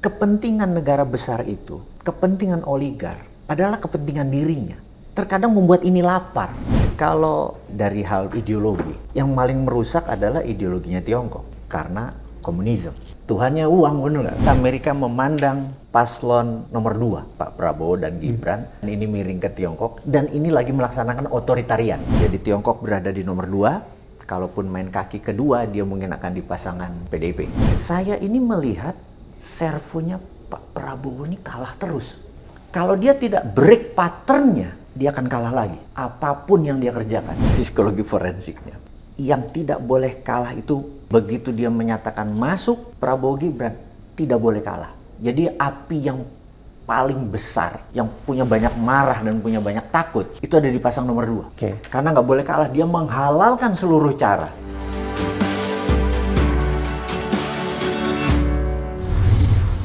kepentingan negara besar itu, kepentingan oligar adalah kepentingan dirinya. Terkadang membuat ini lapar. Kalau dari hal ideologi, yang paling merusak adalah ideologinya Tiongkok karena komunisme. Tuhannya uang benar nggak? Amerika memandang paslon nomor dua Pak Prabowo dan hmm. Gibran hmm. ini miring ke Tiongkok dan ini lagi melaksanakan otoritarian. Jadi Tiongkok berada di nomor dua, kalaupun main kaki kedua dia mungkin akan di pasangan PDIP. Saya ini melihat servonya Pak Prabowo ini kalah terus. Kalau dia tidak break patternnya, dia akan kalah lagi. Apapun yang dia kerjakan, psikologi forensiknya. Yang tidak boleh kalah itu begitu dia menyatakan masuk, Prabowo Gibran tidak boleh kalah. Jadi api yang paling besar, yang punya banyak marah dan punya banyak takut, itu ada di pasang nomor dua. Okay. Karena nggak boleh kalah, dia menghalalkan seluruh cara.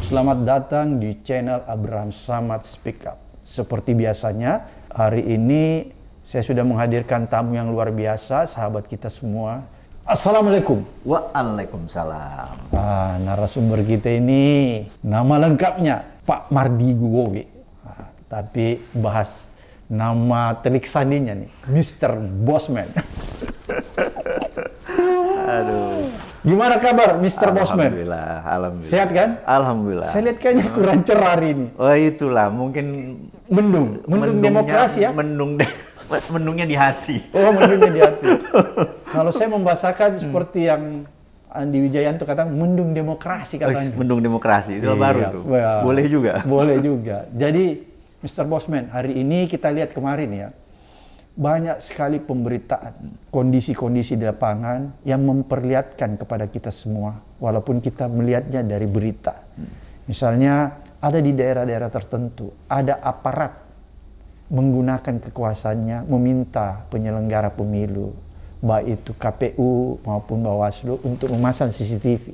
Selamat datang di channel Abraham Samad Speak Up. Seperti biasanya, hari ini saya sudah menghadirkan tamu yang luar biasa, sahabat kita semua. Assalamualaikum. Waalaikumsalam. Ah, narasumber kita ini nama lengkapnya Pak Mardi Gugowi. Ah, tapi bahas nama telik sandinya nih, Mr. Bosman. Aduh. Gimana kabar, Mr. Bosman? Alhamdulillah, alhamdulillah. Sehat kan? Alhamdulillah. Saya lihat kayaknya kurang hmm. cerah hari ini. Oh itulah, mungkin mendung, mendung demokrasi ya. Mendung, de mendungnya di hati. Oh, mendungnya di hati. Kalau saya membahasakan hmm. seperti yang Andi Wijayanto kata mendung demokrasi katanya. Oh, mendung demokrasi itu iya, baru tuh. Well, boleh juga. Boleh juga. Jadi Mr. Bosman, hari ini kita lihat kemarin ya banyak sekali pemberitaan kondisi-kondisi di lapangan yang memperlihatkan kepada kita semua walaupun kita melihatnya dari berita. Misalnya ada di daerah-daerah tertentu ada aparat menggunakan kekuasaannya meminta penyelenggara pemilu baik itu KPU maupun Bawaslu untuk memasang CCTV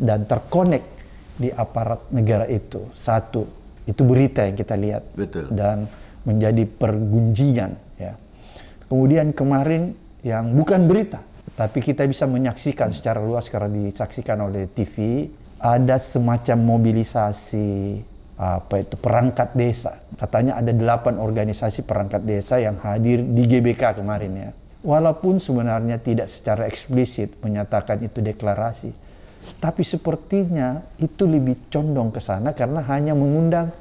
dan terkonek di aparat negara itu. Satu, itu berita yang kita lihat. Betul. Dan menjadi pergunjingan Ya. Kemudian kemarin yang bukan berita, tapi kita bisa menyaksikan secara luas karena disaksikan oleh TV, ada semacam mobilisasi apa itu perangkat desa. Katanya ada delapan organisasi perangkat desa yang hadir di GBK kemarin ya. Walaupun sebenarnya tidak secara eksplisit menyatakan itu deklarasi, tapi sepertinya itu lebih condong ke sana karena hanya mengundang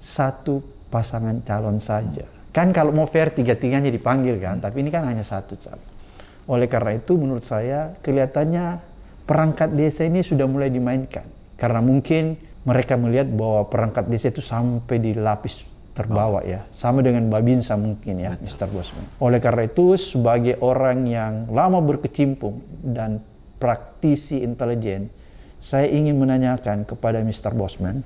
satu pasangan calon saja. Kan kalau mau fair tiga-tiganya dipanggil kan, tapi ini kan hanya satu cal. Oleh karena itu menurut saya kelihatannya perangkat desa ini sudah mulai dimainkan. Karena mungkin mereka melihat bahwa perangkat desa itu sampai di lapis terbawa ya. Sama dengan Babinsa mungkin ya, Mr. Bosman. Oleh karena itu sebagai orang yang lama berkecimpung dan praktisi intelijen, saya ingin menanyakan kepada Mr. Bosman,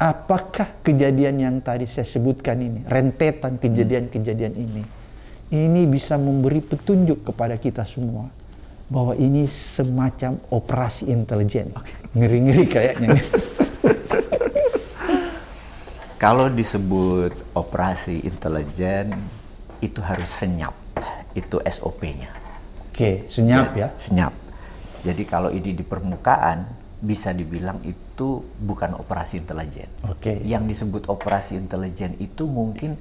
apakah kejadian yang tadi saya sebutkan ini, rentetan kejadian-kejadian ini, ini bisa memberi petunjuk kepada kita semua bahwa ini semacam operasi intelijen. Ngeri-ngeri kayaknya. Kalau disebut operasi intelijen, itu harus senyap. Itu SOP-nya. Oke, senyap ya? Senyap. Jadi kalau ini di permukaan, bisa dibilang itu bukan operasi intelijen. Oke. Okay. Yang disebut operasi intelijen itu mungkin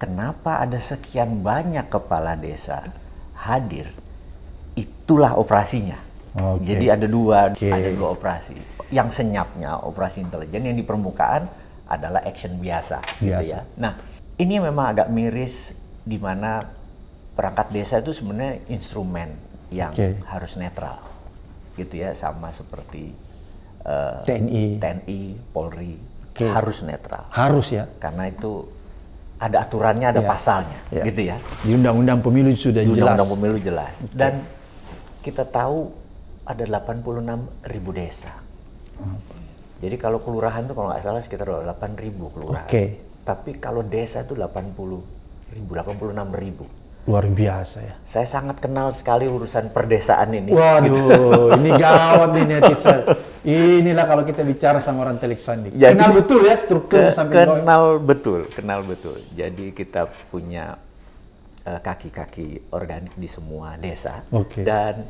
kenapa ada sekian banyak kepala desa hadir, itulah operasinya. Okay. Jadi ada dua, okay. ada dua operasi. Yang senyapnya operasi intelijen yang di permukaan adalah action biasa, biasa. gitu ya. Nah, ini memang agak miris di mana perangkat desa itu sebenarnya instrumen yang okay. harus netral, gitu ya, sama seperti uh, eh, TNI, TNI, Polri okay. harus netral. Harus ya. Karena itu ada aturannya, ada yeah. pasalnya, yeah. gitu ya. Di undang-undang pemilu sudah -undang jelas. Undang-undang pemilu jelas. Okay. Dan kita tahu ada 86 ribu desa. Jadi kalau kelurahan itu kalau nggak salah sekitar 8 ribu kelurahan. Okay. Tapi kalau desa itu 80 ribu, 86 ribu luar biasa ya. Saya sangat kenal sekali urusan perdesaan ini. Waduh, gitu. ini gawat ini. netizen. Inilah kalau kita bicara sama orang Telik Sandi. Jadi, kenal betul ya struktur ke, sampai Kenal bawah. betul, kenal betul. Jadi kita punya eh, kaki-kaki uh, organik di semua desa. Okay. Dan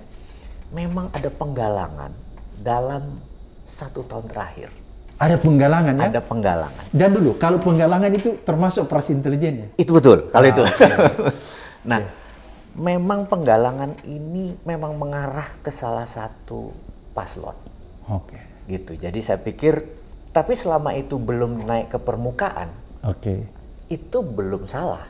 memang ada penggalangan dalam satu tahun terakhir. Ada penggalangan ya? Ada penggalangan. Dan dulu, kalau penggalangan itu termasuk operasi intelijen ya? Itu betul, kalau ah, itu. Okay. nah, okay. memang penggalangan ini memang mengarah ke salah satu paslon. Oke. Okay. Gitu. Jadi saya pikir tapi selama itu belum naik ke permukaan. Oke. Okay. Itu belum salah.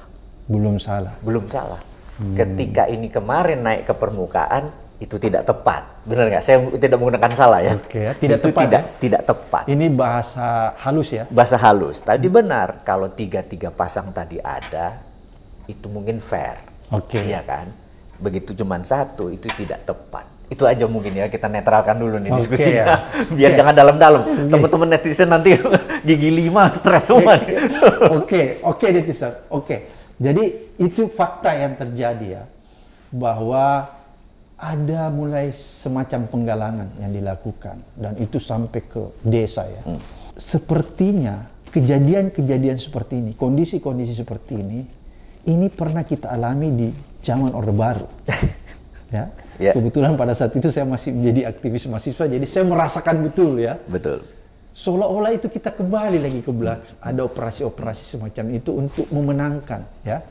Belum salah. Belum salah. Hmm. Ketika ini kemarin naik ke permukaan itu tidak tepat. Benar nggak? Saya tidak menggunakan salah ya. Oke, okay, ya, tidak itu tepat. Tidak, ya? tidak tepat. Ini bahasa halus ya. Bahasa halus. Tadi hmm. benar kalau tiga-tiga pasang tadi ada itu mungkin fair. Oke. Okay. Iya kan? Begitu cuma satu itu tidak tepat itu aja mungkin ya kita netralkan dulu nih okay, diskusinya ya. biar okay. jangan dalam-dalam okay. teman-teman netizen nanti gigi lima stres semua oke oke okay, netizen oke jadi itu fakta yang terjadi ya bahwa ada mulai semacam penggalangan yang dilakukan dan itu sampai ke desa ya hmm. sepertinya kejadian-kejadian seperti ini kondisi-kondisi seperti ini ini pernah kita alami di zaman orde baru ya. ya. Kebetulan pada saat itu saya masih menjadi aktivis mahasiswa, jadi saya merasakan betul ya. Betul. Seolah-olah itu kita kembali lagi ke belakang. Ada operasi-operasi semacam itu untuk memenangkan ya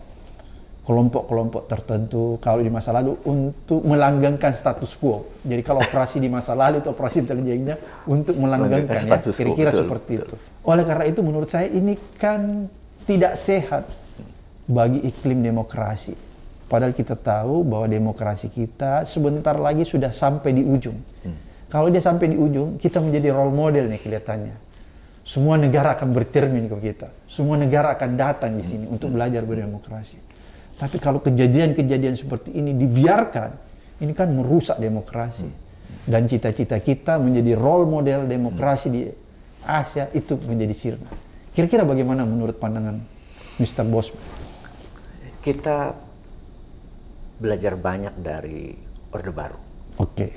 kelompok-kelompok tertentu kalau di masa lalu untuk melanggengkan status quo. Jadi kalau operasi di masa lalu itu operasi intelijennya untuk melanggengkan ya. Kira-kira seperti betul. itu. Oleh karena itu menurut saya ini kan tidak sehat bagi iklim demokrasi Padahal kita tahu bahwa demokrasi kita sebentar lagi sudah sampai di ujung. Hmm. Kalau dia sampai di ujung, kita menjadi role model nih kelihatannya. Semua negara akan bercermin ke kita. Semua negara akan datang di sini hmm. untuk belajar berdemokrasi. Tapi kalau kejadian-kejadian seperti ini dibiarkan, ini kan merusak demokrasi. Hmm. Dan cita-cita kita menjadi role model demokrasi hmm. di Asia itu menjadi sirna. Kira-kira bagaimana menurut pandangan Mr. Bos Kita belajar banyak dari Orde Baru. Oke. Okay.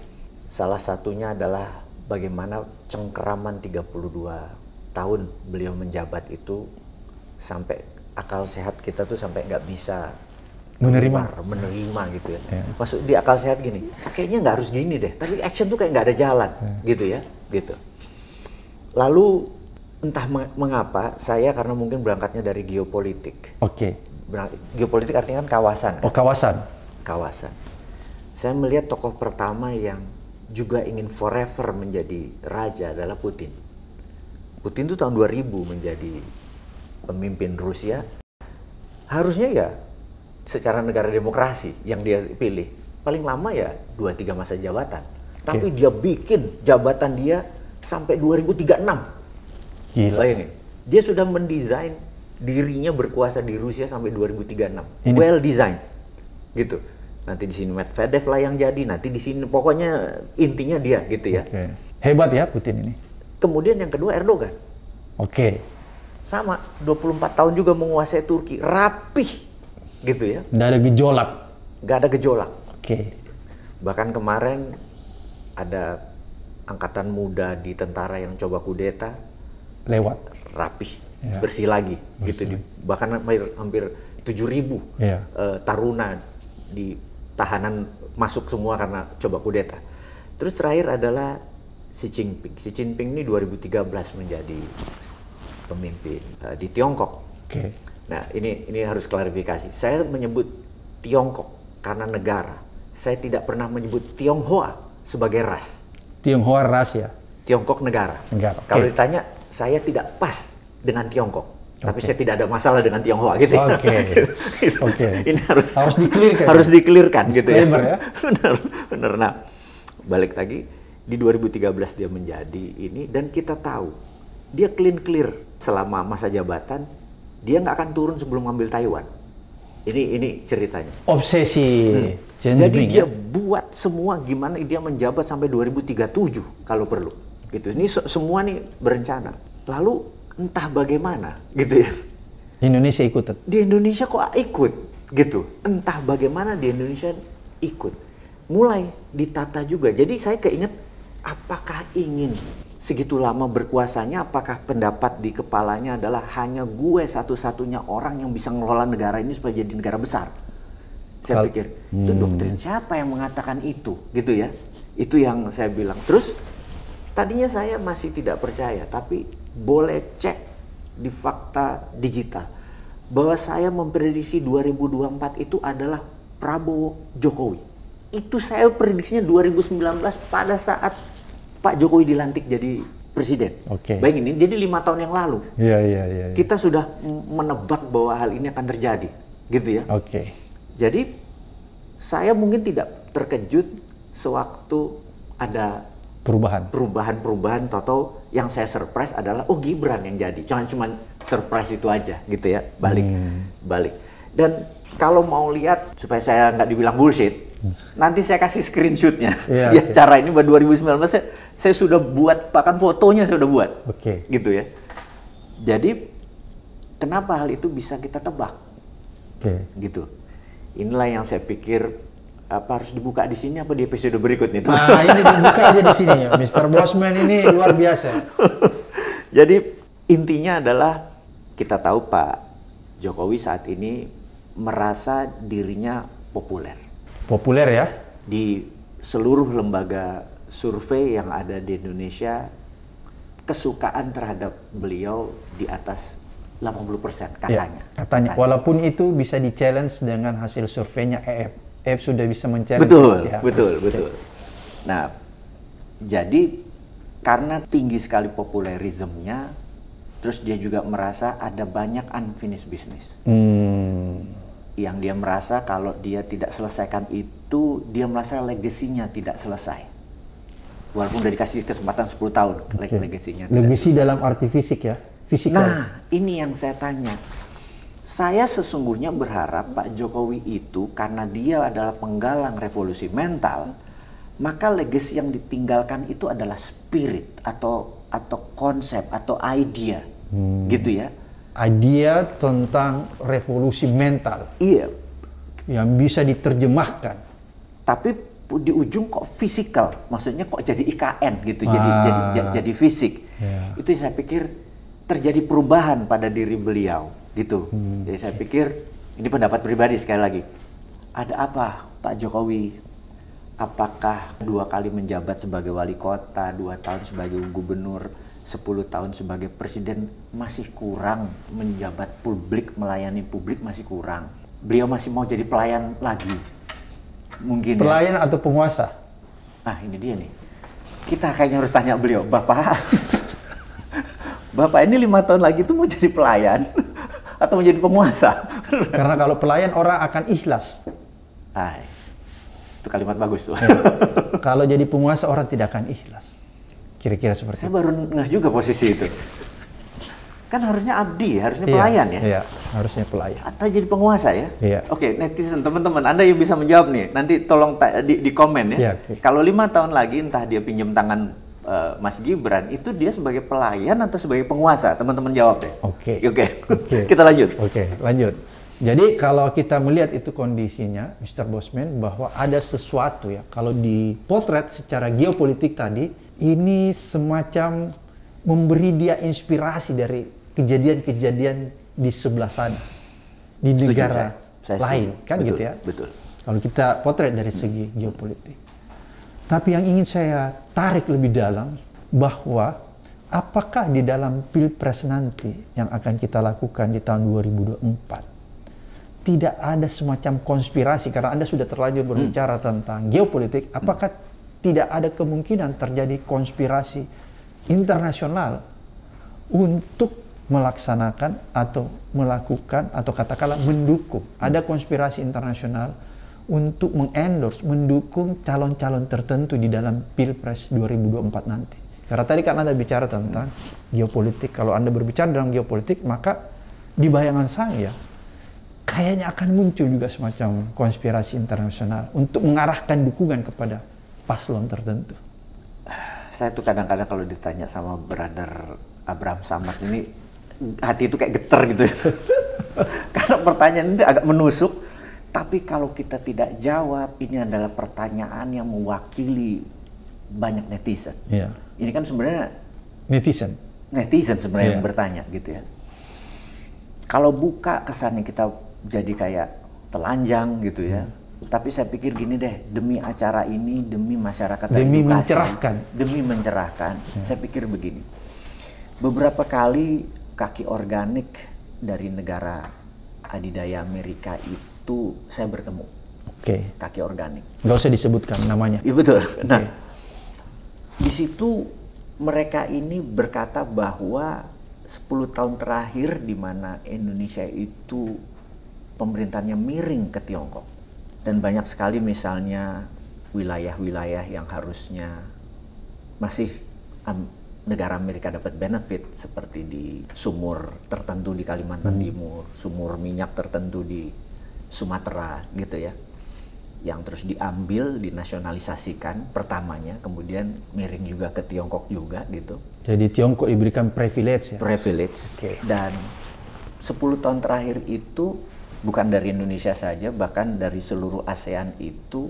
Salah satunya adalah bagaimana cengkeraman 32 tahun beliau menjabat itu sampai akal sehat kita tuh sampai nggak bisa menerima menerima gitu ya. Yeah. Masuk di akal sehat gini, kayaknya nggak harus gini deh. Tapi action tuh kayak nggak ada jalan yeah. gitu ya, gitu. Lalu entah mengapa saya karena mungkin berangkatnya dari geopolitik. Oke. Okay. Geopolitik artinya kan kawasan. Oh kawasan kawasan. Saya melihat tokoh pertama yang juga ingin forever menjadi raja adalah Putin. Putin itu tahun 2000 menjadi pemimpin Rusia. Harusnya ya secara negara demokrasi yang dia pilih. Paling lama ya 2-3 masa jabatan. Tapi okay. dia bikin jabatan dia sampai 2036. Gila. Bayangin. Dia sudah mendesain dirinya berkuasa di Rusia sampai 2036. Ini, well designed, Gitu nanti di sini Medvedev lah yang jadi, nanti di sini pokoknya intinya dia gitu ya. Okay. Hebat ya Putin ini. Kemudian yang kedua Erdogan. Oke. Okay. Sama 24 tahun juga menguasai Turki, rapih gitu ya. Nggak ada gejolak. Nggak ada gejolak. Oke. Okay. Bahkan kemarin ada angkatan muda di tentara yang coba kudeta lewat rapih ya. bersih lagi gitu bersih. gitu di, bahkan hampir hampir tujuh ribu ya. uh, taruna di tahanan masuk semua karena coba kudeta. Terus terakhir adalah Xi Jinping. Xi Jinping ini 2013 menjadi pemimpin uh, di Tiongkok. Okay. Nah, ini ini harus klarifikasi. Saya menyebut Tiongkok karena negara. Saya tidak pernah menyebut Tionghoa sebagai ras. Tionghoa ras ya. Tiongkok negara. Negara. Okay. Kalau ditanya, saya tidak pas dengan Tiongkok tapi saya tidak ada masalah dengan Tionghoa gitu. Ya. Oke. Okay. gitu. okay. Ini harus harus dikelirkan. Harus ya. dikelirkan gitu ya. ya. benar, benar. Nah, balik lagi di 2013 dia menjadi ini dan kita tahu dia clean clear selama masa jabatan dia nggak akan turun sebelum ngambil Taiwan. Ini ini ceritanya. Obsesi. Hmm. Jadi dia ya? buat semua gimana dia menjabat sampai 2037 kalau perlu. Gitu. Ini semua nih berencana. Lalu entah bagaimana gitu ya. Indonesia ikut. Di Indonesia kok ikut gitu. Entah bagaimana di Indonesia ikut. Mulai ditata juga. Jadi saya keinget apakah ingin segitu lama berkuasanya apakah pendapat di kepalanya adalah hanya gue satu-satunya orang yang bisa ngelola negara ini supaya jadi negara besar. Saya Kal pikir hmm. itu doktrin siapa yang mengatakan itu gitu ya. Itu yang saya bilang. Terus tadinya saya masih tidak percaya tapi boleh cek di fakta digital bahwa saya memprediksi 2024 itu adalah Prabowo Jokowi. Itu saya prediksinya 2019 pada saat Pak Jokowi dilantik jadi presiden. Oke. Okay. Bayangin ini jadi lima tahun yang lalu. Iya iya iya. yeah. Kita sudah menebak bahwa hal ini akan terjadi, gitu ya. Oke. Okay. Jadi saya mungkin tidak terkejut sewaktu ada perubahan perubahan-perubahan toto yang saya surprise adalah oh Gibran yang jadi jangan cuma surprise itu aja gitu ya balik hmm. balik dan kalau mau lihat supaya saya nggak dibilang bullshit nanti saya kasih screenshotnya yeah, ya okay. cara ini buat 2019 saya, saya sudah buat bahkan fotonya saya sudah buat okay. gitu ya jadi kenapa hal itu bisa kita tebak okay. gitu inilah yang saya pikir apa harus dibuka di sini apa di episode berikutnya? Nah, ini dibuka aja di sini ya. Mr. Bosman ini luar biasa. Jadi intinya adalah kita tahu Pak Jokowi saat ini merasa dirinya populer. Populer ya? Di seluruh lembaga survei yang ada di Indonesia kesukaan terhadap beliau di atas 80% katanya. Ya, katanya. Katanya walaupun itu bisa di-challenge dengan hasil surveinya EF app sudah bisa mencari betul ya. betul betul nah jadi karena tinggi sekali popularismnya, terus dia juga merasa ada banyak unfinished business hmm. yang dia merasa kalau dia tidak selesaikan itu dia merasa legasinya tidak selesai walaupun udah dikasih kesempatan 10 tahun okay. legasinya legasi dalam arti fisik ya fisik nah ya? ini yang saya tanya saya sesungguhnya berharap Pak Jokowi itu karena dia adalah penggalang revolusi mental, maka legacy yang ditinggalkan itu adalah spirit atau atau konsep atau idea. Hmm. Gitu ya. Idea tentang revolusi mental. Iya. Yang bisa diterjemahkan. Tapi di ujung kok fisikal, maksudnya kok jadi IKN gitu, ah. jadi jadi jadi fisik. Yeah. Itu saya pikir terjadi perubahan pada diri beliau gitu. Hmm. Jadi saya pikir ini pendapat pribadi sekali lagi. Ada apa Pak Jokowi? Apakah dua kali menjabat sebagai wali kota, dua tahun sebagai gubernur, sepuluh tahun sebagai presiden masih kurang menjabat publik, melayani publik masih kurang. Beliau masih mau jadi pelayan lagi. Mungkin ya. pelayan ya. atau penguasa? Nah, ini dia nih. Kita kayaknya harus tanya beliau, Bapak. Bapak ini lima tahun lagi tuh mau jadi pelayan atau menjadi penguasa. Karena kalau pelayan orang akan ikhlas. Ay, itu kalimat bagus tuh. Iya. kalau jadi penguasa orang tidak akan ikhlas. Kira-kira seperti Saya itu. baru ngeh juga posisi itu. kan harusnya abdi, ya, harusnya iya, pelayan ya. Iya, harusnya pelayan. Atau jadi penguasa ya. Iya. Oke, okay, netizen, teman-teman, Anda yang bisa menjawab nih. Nanti tolong di, di komen ya. Iya, okay. Kalau lima tahun lagi entah dia pinjam tangan Eh, Mas Gibran itu dia sebagai pelayan atau sebagai penguasa? Teman-teman jawab deh. Oke. Okay. Oke. Okay. okay. kita lanjut. Oke, okay, lanjut. Jadi kalau kita melihat itu kondisinya, Mr. Bosman, bahwa ada sesuatu ya, kalau dipotret secara geopolitik tadi, ini semacam memberi dia inspirasi dari kejadian-kejadian di sebelah sana, di negara saya. Saya lain, kan gitu betul, gitu ya. Betul. Kalau kita potret dari segi geopolitik. Tapi yang ingin saya tarik lebih dalam bahwa apakah di dalam pilpres nanti yang akan kita lakukan di tahun 2024 tidak ada semacam konspirasi karena Anda sudah terlanjur berbicara hmm. tentang geopolitik, apakah hmm. tidak ada kemungkinan terjadi konspirasi internasional untuk melaksanakan atau melakukan atau katakanlah mendukung ada konspirasi internasional untuk mengendorse, mendukung calon-calon tertentu di dalam Pilpres 2024 nanti. Karena tadi kan Anda bicara tentang geopolitik. Kalau Anda berbicara dalam geopolitik, maka di bayangan saya kayaknya akan muncul juga semacam konspirasi internasional untuk mengarahkan dukungan kepada paslon tertentu. Saya tuh kadang-kadang kalau ditanya sama brother Abraham Samad ini hati itu kayak geter gitu. ya, Karena pertanyaan itu agak menusuk tapi kalau kita tidak jawab, ini adalah pertanyaan yang mewakili banyak netizen. Yeah. Ini kan sebenarnya netizen. Netizen sebenarnya yeah. yang iya. bertanya gitu ya. Kalau buka kesannya kita jadi kayak telanjang gitu ya. Mm. Tapi saya pikir gini deh, demi acara ini, demi masyarakat demi edukasi, mencerahkan. Demi mencerahkan. yeah. Saya pikir begini. Beberapa kali kaki organik dari negara adidaya Amerika itu itu saya bertemu. Oke. Okay. Kaki organik. Gak usah disebutkan namanya. Iya betul. Okay. Nah, di situ mereka ini berkata bahwa 10 tahun terakhir di mana Indonesia itu pemerintahnya miring ke Tiongkok dan banyak sekali misalnya wilayah-wilayah yang harusnya masih negara Amerika dapat benefit seperti di sumur tertentu di Kalimantan hmm. Timur, sumur minyak tertentu di Sumatera gitu ya yang terus diambil dinasionalisasikan pertamanya kemudian miring juga ke Tiongkok juga gitu jadi Tiongkok diberikan privilege ya privilege okay. dan 10 tahun terakhir itu bukan dari Indonesia saja bahkan dari seluruh ASEAN itu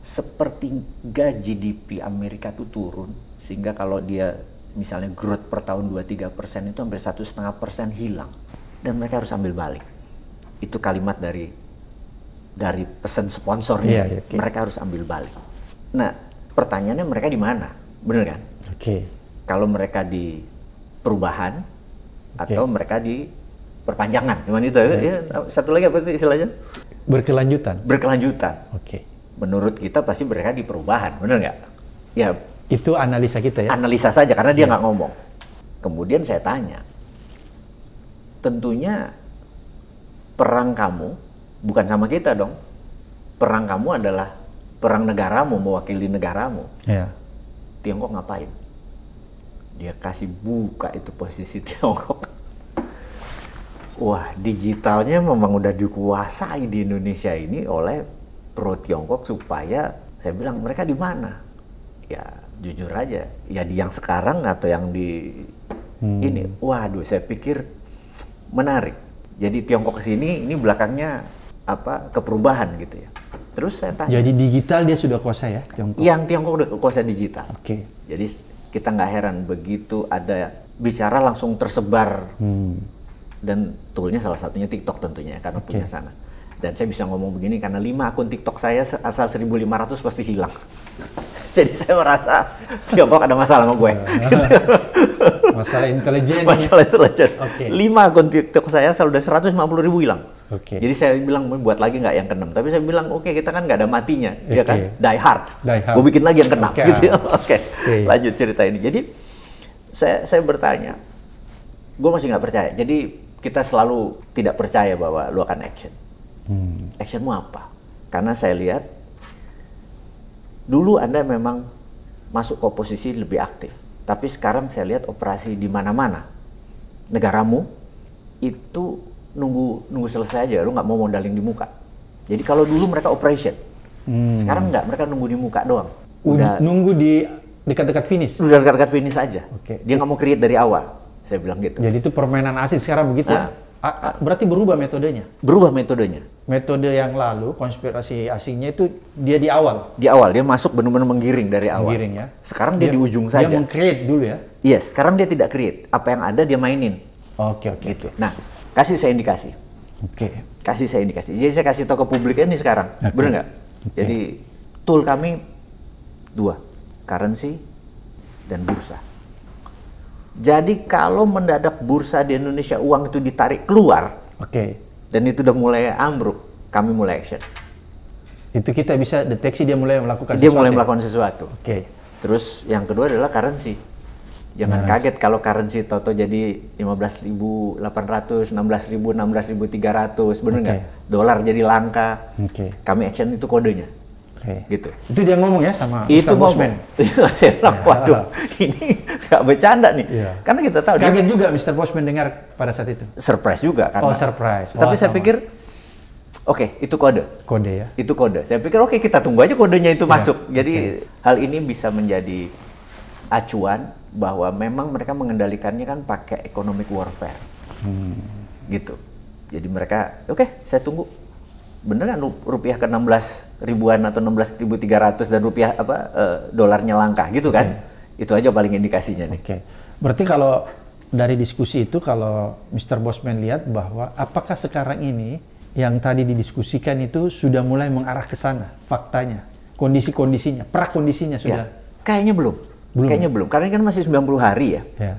sepertiga GDP Amerika itu turun sehingga kalau dia misalnya growth per tahun 2-3 persen itu hampir satu setengah persen hilang dan mereka harus ambil balik itu kalimat dari dari pesan sponsornya. Yeah, iya, okay. Mereka harus ambil balik. Nah, pertanyaannya mereka di mana? benar kan? Oke. Okay. Kalau mereka di perubahan okay. atau mereka di perpanjangan, gimana itu? Yeah. Ya, iya, satu lagi apa sih istilahnya? Berkelanjutan. Berkelanjutan. Oke. Okay. Menurut kita pasti mereka di perubahan, benar nggak? Ya. Itu analisa kita ya. Analisa saja karena dia iya. nggak yeah. ngomong. Kemudian saya tanya, tentunya perang kamu bukan sama kita dong. Perang kamu adalah perang negaramu, mewakili negaramu. Yeah. Tiongkok ngapain? Dia kasih buka itu posisi Tiongkok. Wah, digitalnya memang udah dikuasai di Indonesia ini oleh pro Tiongkok supaya saya bilang mereka di mana? Ya, jujur aja. Ya di yang sekarang atau yang di hmm. ini. Waduh, saya pikir menarik jadi Tiongkok ke sini ini belakangnya apa keperubahan gitu ya. Terus saya tanya. Jadi digital dia sudah kuasa ya Tiongkok. Yang Tiongkok udah kuasa digital. Oke. Okay. Jadi kita nggak heran begitu ada bicara langsung tersebar. Hmm. Dan toolnya salah satunya TikTok tentunya ya, karena okay. punya sana. Dan saya bisa ngomong begini karena lima akun TikTok saya asal 1500 pasti hilang. jadi saya merasa Tiongkok ada masalah sama gue. masalah intelijen. Masalah intelijen. Okay. Lima akun TikTok saya selalu ada 150 ribu hilang. Okay. Jadi saya bilang buat lagi nggak yang keenam, tapi saya bilang oke okay, kita kan nggak ada matinya, okay. ya kan? Die hard. Die hard. Gue bikin lagi yang keenam, okay. gitu. Ya. oke, okay. okay. lanjut cerita ini. Jadi saya saya bertanya, gue masih nggak percaya. Jadi kita selalu tidak percaya bahwa lu akan action. Hmm. Actionmu apa? Karena saya lihat dulu Anda memang masuk ke oposisi lebih aktif. Tapi sekarang saya lihat operasi di mana-mana. Negaramu itu nunggu nunggu selesai aja, lu nggak mau modalin di muka. Jadi kalau dulu mereka operation, hmm. sekarang nggak, mereka nunggu di muka doang. Udah nunggu di dekat-dekat finish. Udah dekat-dekat finish aja. Okay. Dia nggak mau create dari awal, saya bilang gitu. Jadi itu permainan asing sekarang begitu. Nah, berarti berubah metodenya? Berubah metodenya. Metode yang lalu konspirasi asingnya itu dia di awal. Di awal dia masuk benar-benar menggiring dari awal. Menggiring ya. Sekarang dia, dia di ujung dia saja. Dia mengcreate dulu ya. yes, sekarang dia tidak create. Apa yang ada dia mainin. Oke, okay, oke. Okay, gitu. Nah, kasih saya indikasi. Oke. Okay. Kasih saya indikasi. Jadi saya kasih toko ke publik ini sekarang. Okay. Benar nggak? Okay. Jadi tool kami dua, currency dan bursa. Jadi kalau mendadak bursa di Indonesia uang itu ditarik keluar, oke. Okay. Dan itu udah mulai ambruk, kami mulai action. Itu kita bisa deteksi dia mulai melakukan dia sesuatu. Dia mulai melakukan sesuatu. Oke. Okay. Terus yang kedua adalah currency. Jangan nah, kaget kalau currency toto jadi 15.800, 16.000, 16.300, benar nggak? Okay. Dolar jadi langka. Oke. Okay. Kami action itu kodenya. Okay. gitu. Itu dia ngomong ya sama itu Ustaz Bosman. Iya, saya ya. waduh, ini nggak bercanda nih. Yeah. Karena kita tahu. Kaget dia, juga Mr. Bosman dengar pada saat itu. Surprise juga karena. Oh surprise. Tapi sama. saya pikir, oke okay, itu kode. Kode ya. Itu kode. Saya pikir oke okay, kita tunggu aja kodenya itu yeah. masuk. Jadi okay. hal ini bisa menjadi acuan bahwa memang mereka mengendalikannya kan pakai economic warfare. Hmm. Gitu. Jadi mereka, oke okay, saya tunggu beneran rupiah ke 16 ribuan atau 16.300 dan rupiah apa e, dolarnya langka gitu kan. Okay. Hmm. Itu aja paling indikasinya nih. Okay. Berarti kalau dari diskusi itu kalau Mr. Bosman lihat bahwa apakah sekarang ini yang tadi didiskusikan itu sudah mulai mengarah ke sana faktanya, kondisi-kondisinya, prakondisinya ya. sudah. Ya. Kayaknya belum. belum. Kayaknya belum. Karena kan masih 90 hari ya. ya.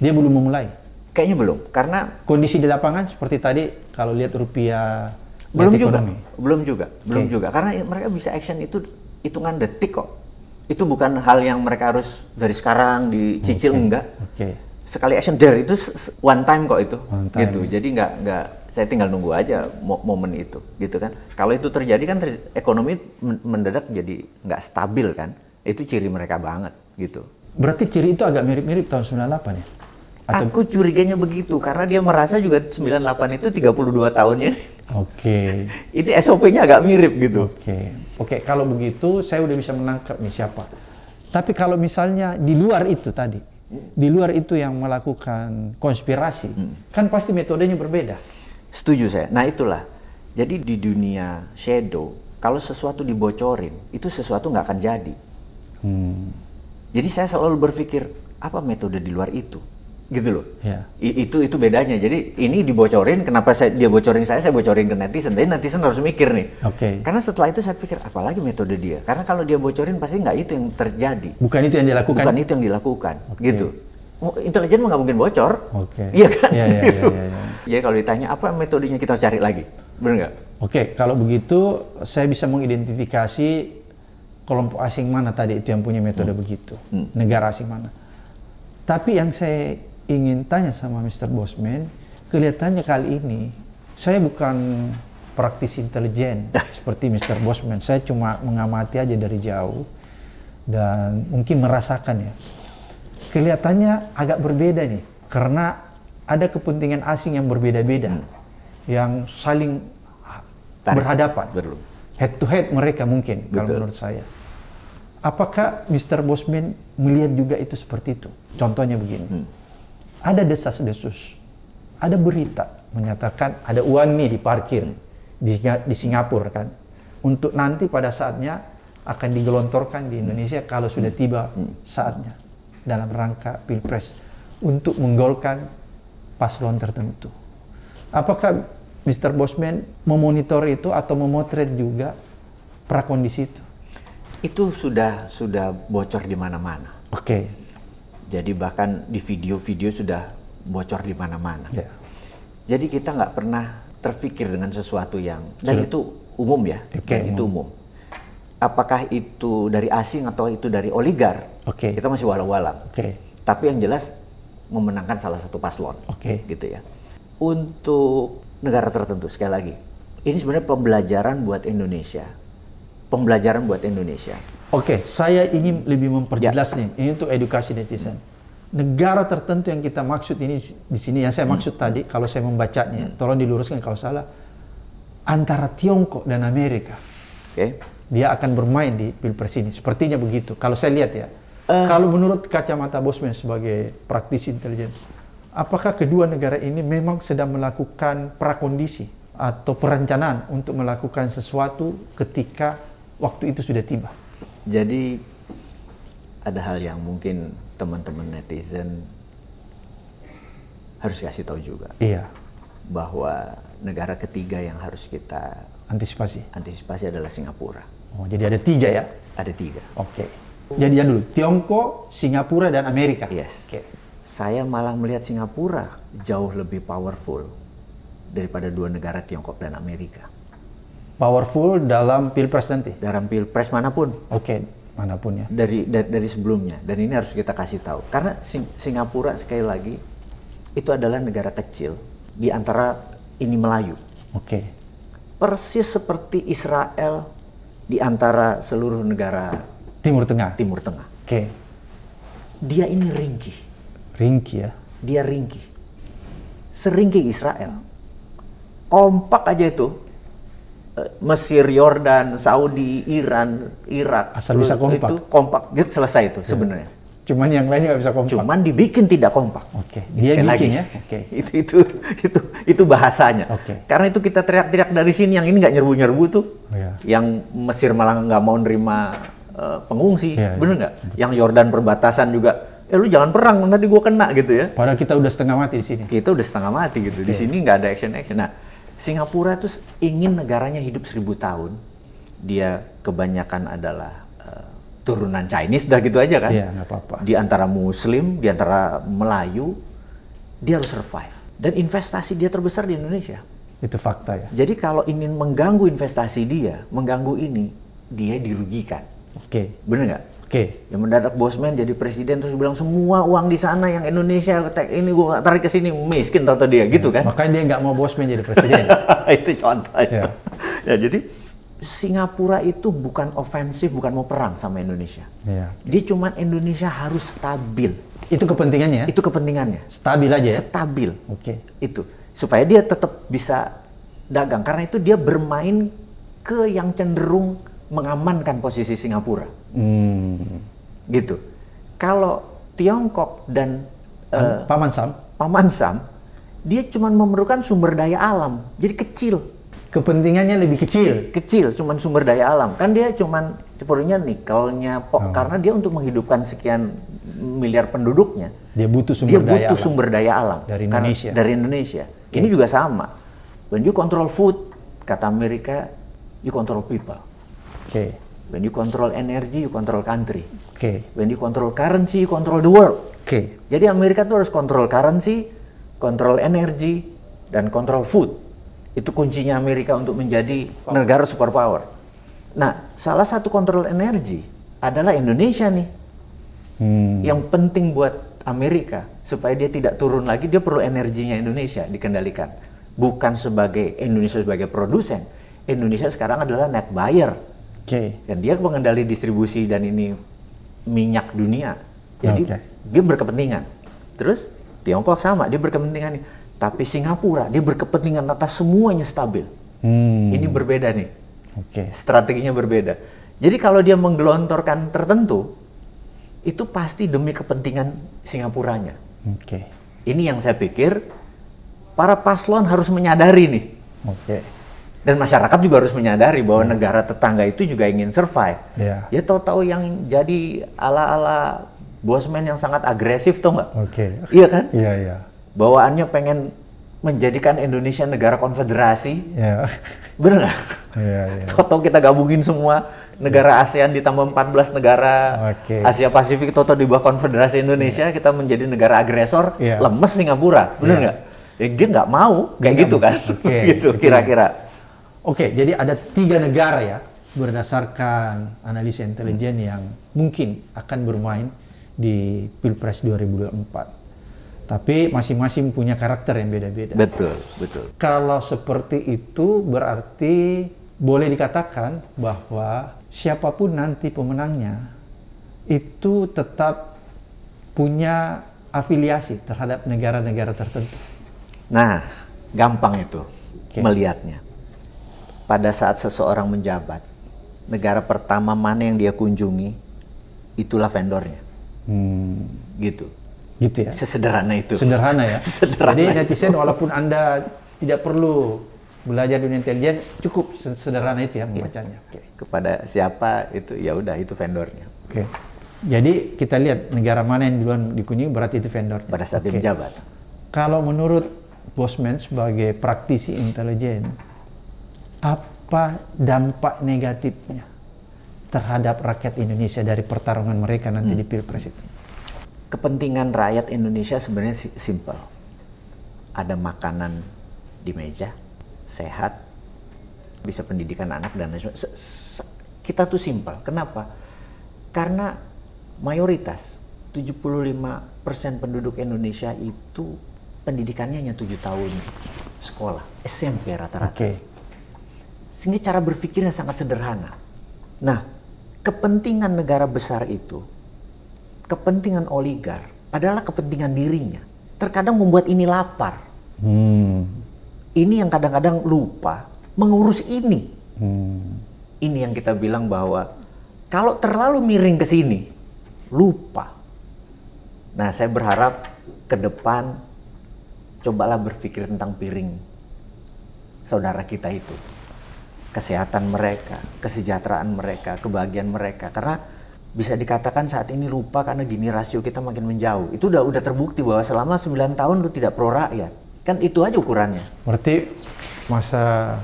Dia belum memulai. Kayaknya belum, karena kondisi di lapangan seperti tadi kalau lihat rupiah belum juga belum juga okay. belum juga karena mereka bisa action itu hitungan detik kok itu bukan hal yang mereka harus dari sekarang dicicil okay. enggak okay. sekali action dari itu one time kok itu one time. gitu jadi nggak nggak saya tinggal nunggu aja momen itu gitu kan kalau itu terjadi kan ter ekonomi mendadak jadi nggak stabil kan itu ciri mereka banget gitu berarti ciri itu agak mirip-mirip tahun 98 ya atau... Aku curiganya begitu karena dia merasa juga 98 itu 32 tahunnya. Oke. Okay. itu SOP-nya agak mirip gitu. Oke. Okay. Oke, okay, kalau begitu saya udah bisa menangkap nih siapa. Tapi kalau misalnya di luar itu tadi, hmm. di luar itu yang melakukan konspirasi, hmm. kan pasti metodenya berbeda. Setuju saya. Nah, itulah. Jadi di dunia shadow, kalau sesuatu dibocorin, itu sesuatu nggak akan jadi. Hmm. Jadi saya selalu berpikir, apa metode di luar itu? gitu loh. Yeah. itu itu bedanya. Jadi ini dibocorin, kenapa saya, dia bocorin saya, saya bocorin ke netizen. Jadi netizen harus mikir nih. Oke. Okay. Karena setelah itu saya pikir apalagi metode dia. Karena kalau dia bocorin pasti nggak itu yang terjadi. Bukan itu yang dilakukan. Bukan itu yang dilakukan. Okay. Gitu. Oh, intelijen nggak mungkin bocor. Oke. Okay. Iya kan. Yeah, yeah, ya, ya, gitu. yeah, yeah, yeah. Jadi kalau ditanya apa metodenya kita cari lagi, benar nggak? Oke, okay, kalau begitu saya bisa mengidentifikasi kelompok asing mana tadi itu yang punya metode hmm. begitu, hmm. negara asing mana. Tapi yang saya ingin tanya sama Mr. Bosman, kelihatannya kali ini saya bukan praktis intelijen seperti Mr. Bosman. Saya cuma mengamati aja dari jauh dan mungkin merasakan ya. Kelihatannya agak berbeda nih karena ada kepentingan asing yang berbeda-beda hmm. yang saling Tarik. berhadapan. Betul. Head to head mereka mungkin Betul. kalau menurut saya. Apakah Mr. Bosman melihat juga itu seperti itu? Contohnya begini. Hmm ada desas-desus, ada berita menyatakan ada uang nih di parkir di, di Singapura kan, untuk nanti pada saatnya akan digelontorkan di Indonesia kalau sudah tiba hmm. saatnya dalam rangka pilpres untuk menggolkan paslon tertentu. Apakah Mr. Bosman memonitor itu atau memotret juga prakondisi itu? Itu sudah sudah bocor di mana-mana. Oke. Okay jadi bahkan di video-video sudah bocor di mana-mana. Yeah. Jadi kita nggak pernah terfikir dengan sesuatu yang dan Sudah. itu umum ya, okay, dan umum. itu umum. Apakah itu dari asing atau itu dari oligar? Oke. Okay. Kita masih walau walau Oke. Okay. Tapi yang jelas memenangkan salah satu paslon. Oke. Okay. Gitu ya. Untuk negara tertentu sekali lagi, ini sebenarnya pembelajaran buat Indonesia pembelajaran buat Indonesia. Oke, okay, saya ingin lebih memperjelas ya. nih. Ini untuk edukasi netizen. Negara tertentu yang kita maksud ini di sini yang saya hmm. maksud tadi kalau saya membacanya, hmm. tolong diluruskan kalau salah. Antara Tiongkok dan Amerika. Okay. Dia akan bermain di Pilpres ini. Sepertinya begitu. Kalau saya lihat ya. Uh, kalau menurut kacamata Bosman sebagai praktisi intelijen, apakah kedua negara ini memang sedang melakukan prakondisi atau perencanaan untuk melakukan sesuatu ketika waktu itu sudah tiba. Jadi ada hal yang mungkin teman-teman netizen harus kasih tahu juga. Iya. Bahwa negara ketiga yang harus kita antisipasi. Antisipasi adalah Singapura. Oh, jadi ada tiga ya? Ada tiga. Oke. Okay. yang dulu Tiongkok, Singapura dan Amerika. Yes. Okay. Saya malah melihat Singapura jauh lebih powerful daripada dua negara Tiongkok dan Amerika powerful dalam pilpres nanti? Dalam pilpres manapun. Oke, okay, manapun ya. Dari, dari dari sebelumnya dan ini harus kita kasih tahu karena Sing Singapura sekali lagi itu adalah negara kecil di antara ini Melayu. Oke. Okay. Persis seperti Israel di antara seluruh negara Timur Tengah. Timur Tengah. Oke. Okay. Dia ini ringkih. Ringkih ya. Dia ringkih. Seringkih Israel. Kompak aja itu Mesir, Yordan, Saudi, Iran, Irak. Asal bisa kompak. Itu kompak, jadi selesai itu ya. sebenarnya. Cuman yang lainnya nggak bisa kompak. Cuman dibikin tidak kompak. Oke. Okay. Dia Sekali bikin lagi. Ya? ya. Oke. Okay. itu itu itu itu bahasanya. Oke. Okay. Karena itu kita teriak-teriak dari sini yang ini nggak nyerbu-nyerbu tuh. yeah. Oh, ya. Yang Mesir malah nggak mau nerima uh, pengungsi, yeah, bener nggak? Yang Yordan perbatasan juga eh lu jangan perang nanti gua kena gitu ya. Padahal kita udah setengah mati di sini. Kita udah setengah mati gitu. Okay. Di sini nggak ada action action. Nah, Singapura itu ingin negaranya hidup seribu tahun. Dia kebanyakan adalah uh, turunan Chinese, dah gitu aja kan. Iya, nggak apa-apa. Di antara Muslim, di antara Melayu, dia harus survive. Dan investasi dia terbesar di Indonesia. Itu fakta ya. Jadi kalau ingin mengganggu investasi dia, mengganggu ini, dia dirugikan. Oke. Okay. Bener nggak? Oke. Okay. Yang mendadak Bosman jadi presiden terus bilang semua uang di sana yang Indonesia ini gue gak tarik ke sini miskin tato dia gitu ya, kan. Makanya dia nggak mau Bosman jadi presiden. itu contohnya. Yeah. ya jadi Singapura itu bukan ofensif, bukan mau perang sama Indonesia. Yeah. Dia cuman Indonesia harus stabil. Itu kepentingannya? Itu kepentingannya. Stabil aja ya? Stabil. Oke. Okay. Itu. Supaya dia tetap bisa dagang. Karena itu dia bermain ke yang cenderung mengamankan posisi Singapura Hmm. Gitu. Kalau Tiongkok dan uh, Paman Sam, Paman Sam, dia cuma memerlukan sumber daya alam, jadi kecil. Kepentingannya lebih kecil. Kecil, cuma sumber daya alam. Kan dia cuma cepurunya nikelnya, pok, oh. Hmm. karena dia untuk menghidupkan sekian miliar penduduknya. Dia butuh sumber dia daya. Dia butuh alam. sumber daya alam dari Indonesia. dari Indonesia. Okay. Ya. Ini juga sama. When you control food, kata Amerika, you control people. Oke. Okay When you control energy, you control country. Okay. When you control currency, you control the world. Okay. Jadi Amerika tuh harus kontrol currency, kontrol energi, dan kontrol food. Itu kuncinya Amerika untuk menjadi negara superpower. Nah, salah satu kontrol energi adalah Indonesia nih. Hmm. Yang penting buat Amerika supaya dia tidak turun lagi, dia perlu energinya Indonesia dikendalikan. Bukan sebagai Indonesia sebagai produsen, Indonesia sekarang adalah net buyer Okay. Dan dia mengendali distribusi dan ini minyak dunia. Jadi okay. dia berkepentingan. Terus Tiongkok sama, dia berkepentingan nih. Tapi Singapura dia berkepentingan atas semuanya stabil. Hmm. Ini berbeda nih. Okay. Strateginya berbeda. Jadi kalau dia menggelontorkan tertentu, itu pasti demi kepentingan Singapuranya. Oke. Okay. Ini yang saya pikir para paslon harus menyadari nih. Oke. Okay dan masyarakat juga harus menyadari bahwa hmm. negara tetangga itu juga ingin survive. Yeah. Ya tahu-tahu yang jadi ala-ala bosman yang sangat agresif tuh nggak? Oke. Okay. Iya kan? Iya yeah, iya. Yeah. Bawaannya pengen menjadikan Indonesia negara konfederasi. Iya. Yeah. Bener nggak? Iya yeah, iya. Yeah. Toto kita gabungin semua negara iya. ASEAN ditambah 14 negara okay. Asia Pasifik Toto di bawah konfederasi Indonesia yeah. kita menjadi negara agresor. Yeah. Lemes Singapura, bener iya. nggak? Yeah. Ya, dia nggak mau kayak iya, gitu kan? Okay. gitu kira-kira. Oke, jadi ada tiga negara ya berdasarkan analisis intelijen hmm. yang mungkin akan bermain di Pilpres 2024. Tapi masing-masing punya karakter yang beda-beda. Betul, betul. Kalau seperti itu berarti boleh dikatakan bahwa siapapun nanti pemenangnya itu tetap punya afiliasi terhadap negara-negara tertentu. Nah, gampang itu okay. melihatnya pada saat seseorang menjabat, negara pertama mana yang dia kunjungi, itulah vendornya. Hmm. Gitu. Gitu ya. Sesederhana itu. Sederhana ya. Sederhana Jadi netizen itu. walaupun Anda tidak perlu belajar dunia intelijen, cukup sederhana itu ya iya. membacanya. Ya. Okay. Kepada siapa itu ya udah itu vendornya. Oke. Jadi kita lihat negara mana yang duluan dikunjungi berarti itu vendor. Pada saat dia menjabat. Kalau menurut Bosman sebagai praktisi intelijen, apa dampak negatifnya terhadap rakyat Indonesia dari pertarungan mereka nanti hmm. di Pilpres itu? Kepentingan rakyat Indonesia sebenarnya simple, Ada makanan di meja, sehat, bisa pendidikan anak dan lain Kita tuh simpel. Kenapa? Karena mayoritas 75% penduduk Indonesia itu pendidikannya hanya 7 tahun sekolah, SMP rata-rata. Okay sehingga cara berpikirnya sangat sederhana. Nah, kepentingan negara besar itu, kepentingan oligar adalah kepentingan dirinya. Terkadang membuat ini lapar. Hmm. Ini yang kadang-kadang lupa mengurus ini. Hmm. Ini yang kita bilang bahwa kalau terlalu miring ke sini, lupa. Nah, saya berharap ke depan cobalah berpikir tentang piring saudara kita itu kesehatan mereka, kesejahteraan mereka, kebahagiaan mereka. Karena bisa dikatakan saat ini lupa karena gini rasio kita makin menjauh. Itu udah udah terbukti bahwa selama 9 tahun lu tidak pro rakyat. Kan itu aja ukurannya. Berarti masa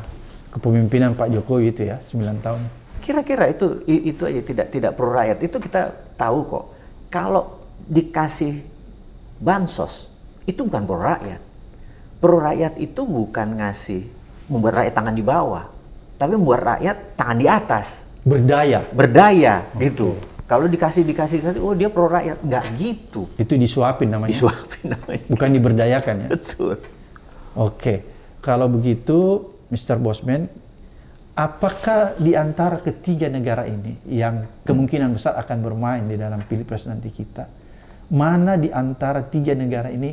kepemimpinan Pak Jokowi itu ya 9 tahun. Kira-kira itu itu aja tidak tidak pro rakyat. Itu kita tahu kok. Kalau dikasih bansos itu bukan pro rakyat. Pro rakyat itu bukan ngasih membuat rakyat tangan di bawah tapi buat rakyat tangan di atas berdaya berdaya okay. gitu kalau dikasih dikasih dikasih oh dia pro rakyat nggak gitu itu disuapin namanya disuapin namanya bukan diberdayakan ya betul oke okay. kalau begitu Mr. Bosman apakah di antara ketiga negara ini yang kemungkinan besar akan bermain di dalam pilpres nanti kita mana di antara tiga negara ini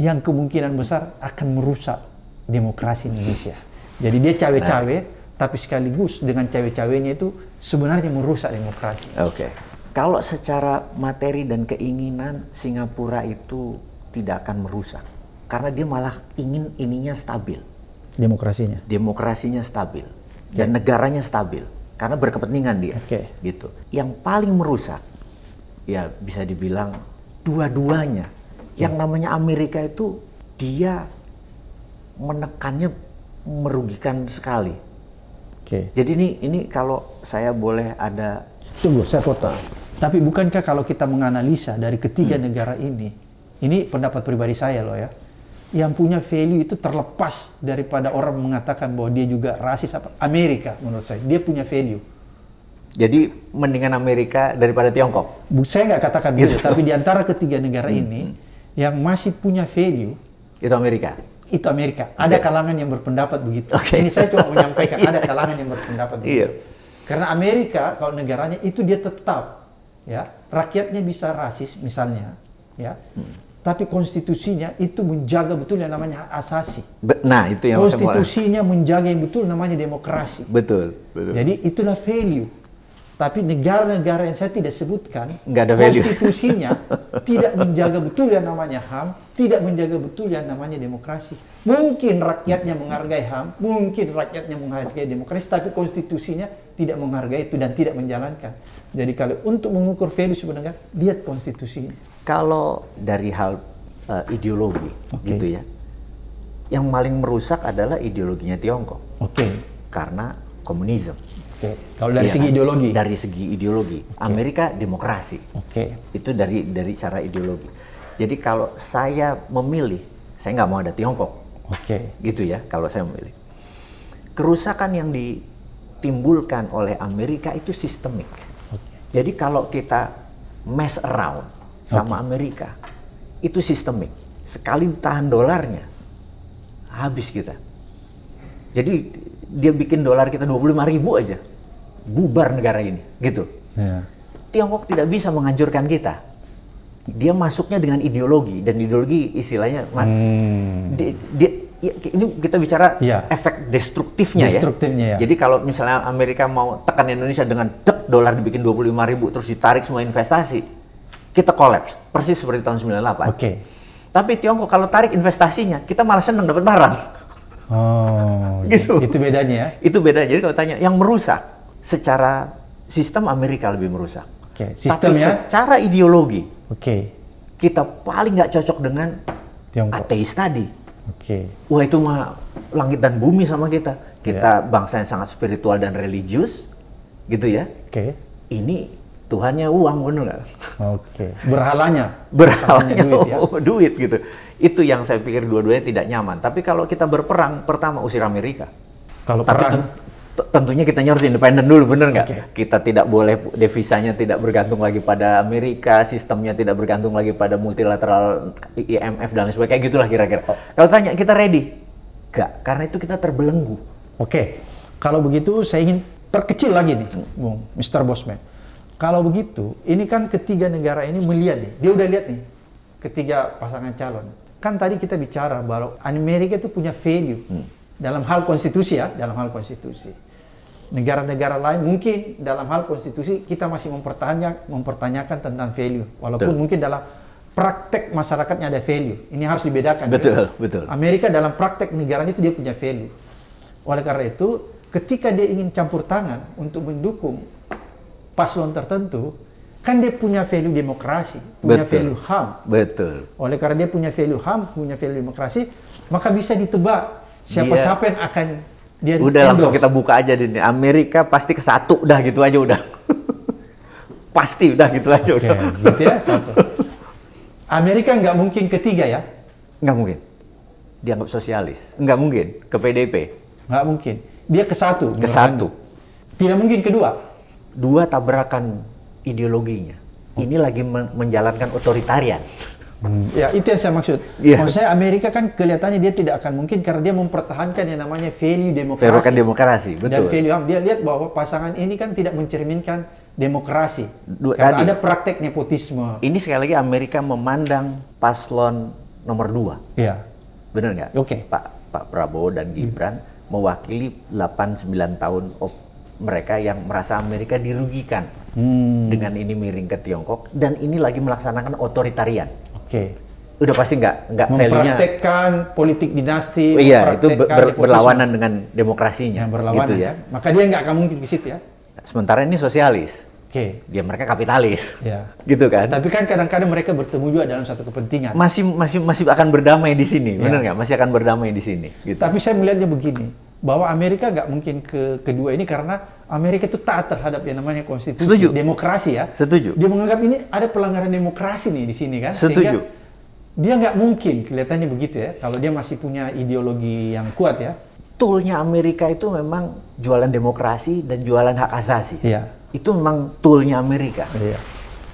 yang kemungkinan besar akan merusak demokrasi Indonesia jadi dia cawe-cawe nah tapi sekaligus dengan cewek-ceweknya itu sebenarnya merusak demokrasi. Oke. Okay. Kalau secara materi dan keinginan Singapura itu tidak akan merusak karena dia malah ingin ininya stabil. Demokrasinya. Demokrasinya stabil okay. dan negaranya stabil karena berkepentingan dia. Oke. Okay. Gitu. Yang paling merusak ya bisa dibilang dua-duanya. Okay. Yang namanya Amerika itu dia menekannya merugikan sekali Okay. Jadi ini ini kalau saya boleh ada tunggu saya potong. Tapi bukankah kalau kita menganalisa dari ketiga hmm. negara ini, ini pendapat pribadi saya loh ya, yang punya value itu terlepas daripada orang mengatakan bahwa dia juga rasis apa Amerika menurut saya dia punya value. Jadi mendingan Amerika daripada Tiongkok. Bu, saya nggak katakan gitu, tapi di antara ketiga negara hmm. ini yang masih punya value itu Amerika itu Amerika. Ada kalangan yang berpendapat begitu. Okay. Ini saya cuma menyampaikan iya. ada kalangan yang berpendapat begitu. Yeah. Karena Amerika kalau negaranya itu dia tetap ya, rakyatnya bisa rasis misalnya, ya. Hmm. Tapi konstitusinya itu menjaga betul yang namanya asasi. nah, itu yang konstitusinya menjaga yang betul namanya demokrasi. Betul, betul. Jadi itulah value tapi negara-negara yang saya tidak sebutkan, Nggak ada konstitusinya tidak menjaga betul yang namanya HAM, tidak menjaga betul yang namanya demokrasi. Mungkin rakyatnya menghargai HAM, mungkin rakyatnya menghargai demokrasi, tapi konstitusinya tidak menghargai itu dan tidak menjalankan. Jadi kalau untuk mengukur value sebenarnya, lihat konstitusinya. Kalau dari hal uh, ideologi, okay. gitu ya, yang paling merusak adalah ideologinya Tiongkok. Oke. Okay. Karena komunisme Oke. Kalau dari ya segi ideologi? Dari segi ideologi. Okay. Amerika demokrasi. Oke. Okay. Itu dari dari cara ideologi. Jadi kalau saya memilih, saya nggak mau ada Tiongkok. Oke. Okay. Gitu ya kalau saya memilih. Kerusakan yang ditimbulkan oleh Amerika itu sistemik. Okay. Jadi kalau kita mess around sama okay. Amerika, itu sistemik. Sekali ditahan dolarnya, habis kita. Jadi dia bikin dolar kita 25 ribu aja bubar negara ini, gitu. Yeah. Tiongkok tidak bisa menghancurkan kita. Dia masuknya dengan ideologi dan ideologi istilahnya, hmm. di, di, ya, ini kita bicara yeah. efek destruktifnya, ya. destruktifnya ya. ya. Jadi kalau misalnya Amerika mau tekan Indonesia dengan dek dolar dibikin 25 ribu terus ditarik semua investasi, kita kolaps persis seperti tahun 98. Oke. Okay. Tapi Tiongkok kalau tarik investasinya, kita malah senang dapat barang. Oh, iya. gitu. Itu bedanya ya? Itu bedanya. Jadi kalau tanya, yang merusak secara sistem Amerika lebih merusak. Okay. Sistem Tapi ya? secara ideologi, okay. kita paling nggak cocok dengan Tiongkok. ateis tadi. Okay. Wah itu mah langit dan bumi sama kita. Kita yeah. bangsa yang sangat spiritual dan religius, gitu ya. Oke. Okay. Ini Tuhannya uang benar nggak? Oke. Okay. Berhalanya. Berhalanya duit, ya? oh, duit gitu. Itu yang saya pikir dua-duanya tidak nyaman. Tapi kalau kita berperang, pertama usir Amerika. Kalau Tapi perang, tentunya kita harus independen dulu bener nggak okay. kita tidak boleh devisanya tidak bergantung lagi pada Amerika sistemnya tidak bergantung lagi pada multilateral IMF dan lain sebagainya kayak gitulah kira-kira oh. kalau tanya kita ready nggak karena itu kita terbelenggu oke okay. kalau begitu saya ingin perkecil lagi nih Bung Mr. Bosman kalau begitu ini kan ketiga negara ini melihat nih dia udah lihat nih ketiga pasangan calon kan tadi kita bicara bahwa Amerika itu punya value hmm dalam hal konstitusi ya, dalam hal konstitusi. Negara-negara lain mungkin dalam hal konstitusi kita masih mempertanyakan mempertanyakan tentang value walaupun Betul. mungkin dalam praktek masyarakatnya ada value. Ini harus dibedakan. Betul, ya. betul. Amerika dalam praktek negaranya itu dia punya value. Oleh karena itu, ketika dia ingin campur tangan untuk mendukung paslon tertentu, kan dia punya value demokrasi, punya betul. value HAM. Betul. Oleh karena dia punya value HAM, punya value demokrasi, maka bisa ditebak siapa-siapa yang akan dia udah endorse. langsung kita buka aja di Amerika pasti ke satu udah gitu aja udah pasti udah gitu aja okay, udah gitu ya satu Amerika nggak mungkin ketiga ya nggak mungkin dianggap sosialis nggak mungkin ke PDP nggak mungkin dia ke satu ke satu tidak mungkin kedua dua tabrakan ideologinya ini lagi menjalankan otoritarian Hmm. Ya itu yang saya maksud. Yeah. Maksud saya Amerika kan kelihatannya dia tidak akan mungkin karena dia mempertahankan yang namanya value demokrasi. Verukan demokrasi, betul. Dan value dia lihat bahwa pasangan ini kan tidak mencerminkan demokrasi. Dua, karena tadi, ada praktek nepotisme. Ini sekali lagi Amerika memandang paslon nomor dua. Iya. Benar nggak? Oke. Okay. Pak Pak Prabowo dan hmm. Gibran hmm. mewakili 8-9 tahun op mereka yang merasa Amerika dirugikan hmm. dengan ini miring ke Tiongkok dan ini lagi melaksanakan otoritarian okay. udah pasti nggak nggak mempraktekkan politik dinasti oh, iya itu ber, berlawanan dengan demokrasinya yang berlawanan gitu ya kan? maka dia nggak akan mungkin ke situ ya sementara ini sosialis Oke. Okay. Dia mereka kapitalis. Ya. Gitu kan. Tapi kan kadang-kadang mereka bertemu juga dalam satu kepentingan. Masih masih masih akan berdamai di sini, ya. benar nggak? Masih akan berdamai di sini. Gitu. Tapi saya melihatnya begini, bahwa Amerika nggak mungkin ke kedua ini karena Amerika itu taat terhadap yang namanya konstitusi, Setuju. demokrasi ya. Setuju. Dia menganggap ini ada pelanggaran demokrasi nih di sini kan. Setuju. Sehingga dia nggak mungkin kelihatannya begitu ya kalau dia masih punya ideologi yang kuat ya. Toolnya Amerika itu memang jualan demokrasi dan jualan hak asasi. Iya. Itu memang toolnya Amerika. Iya.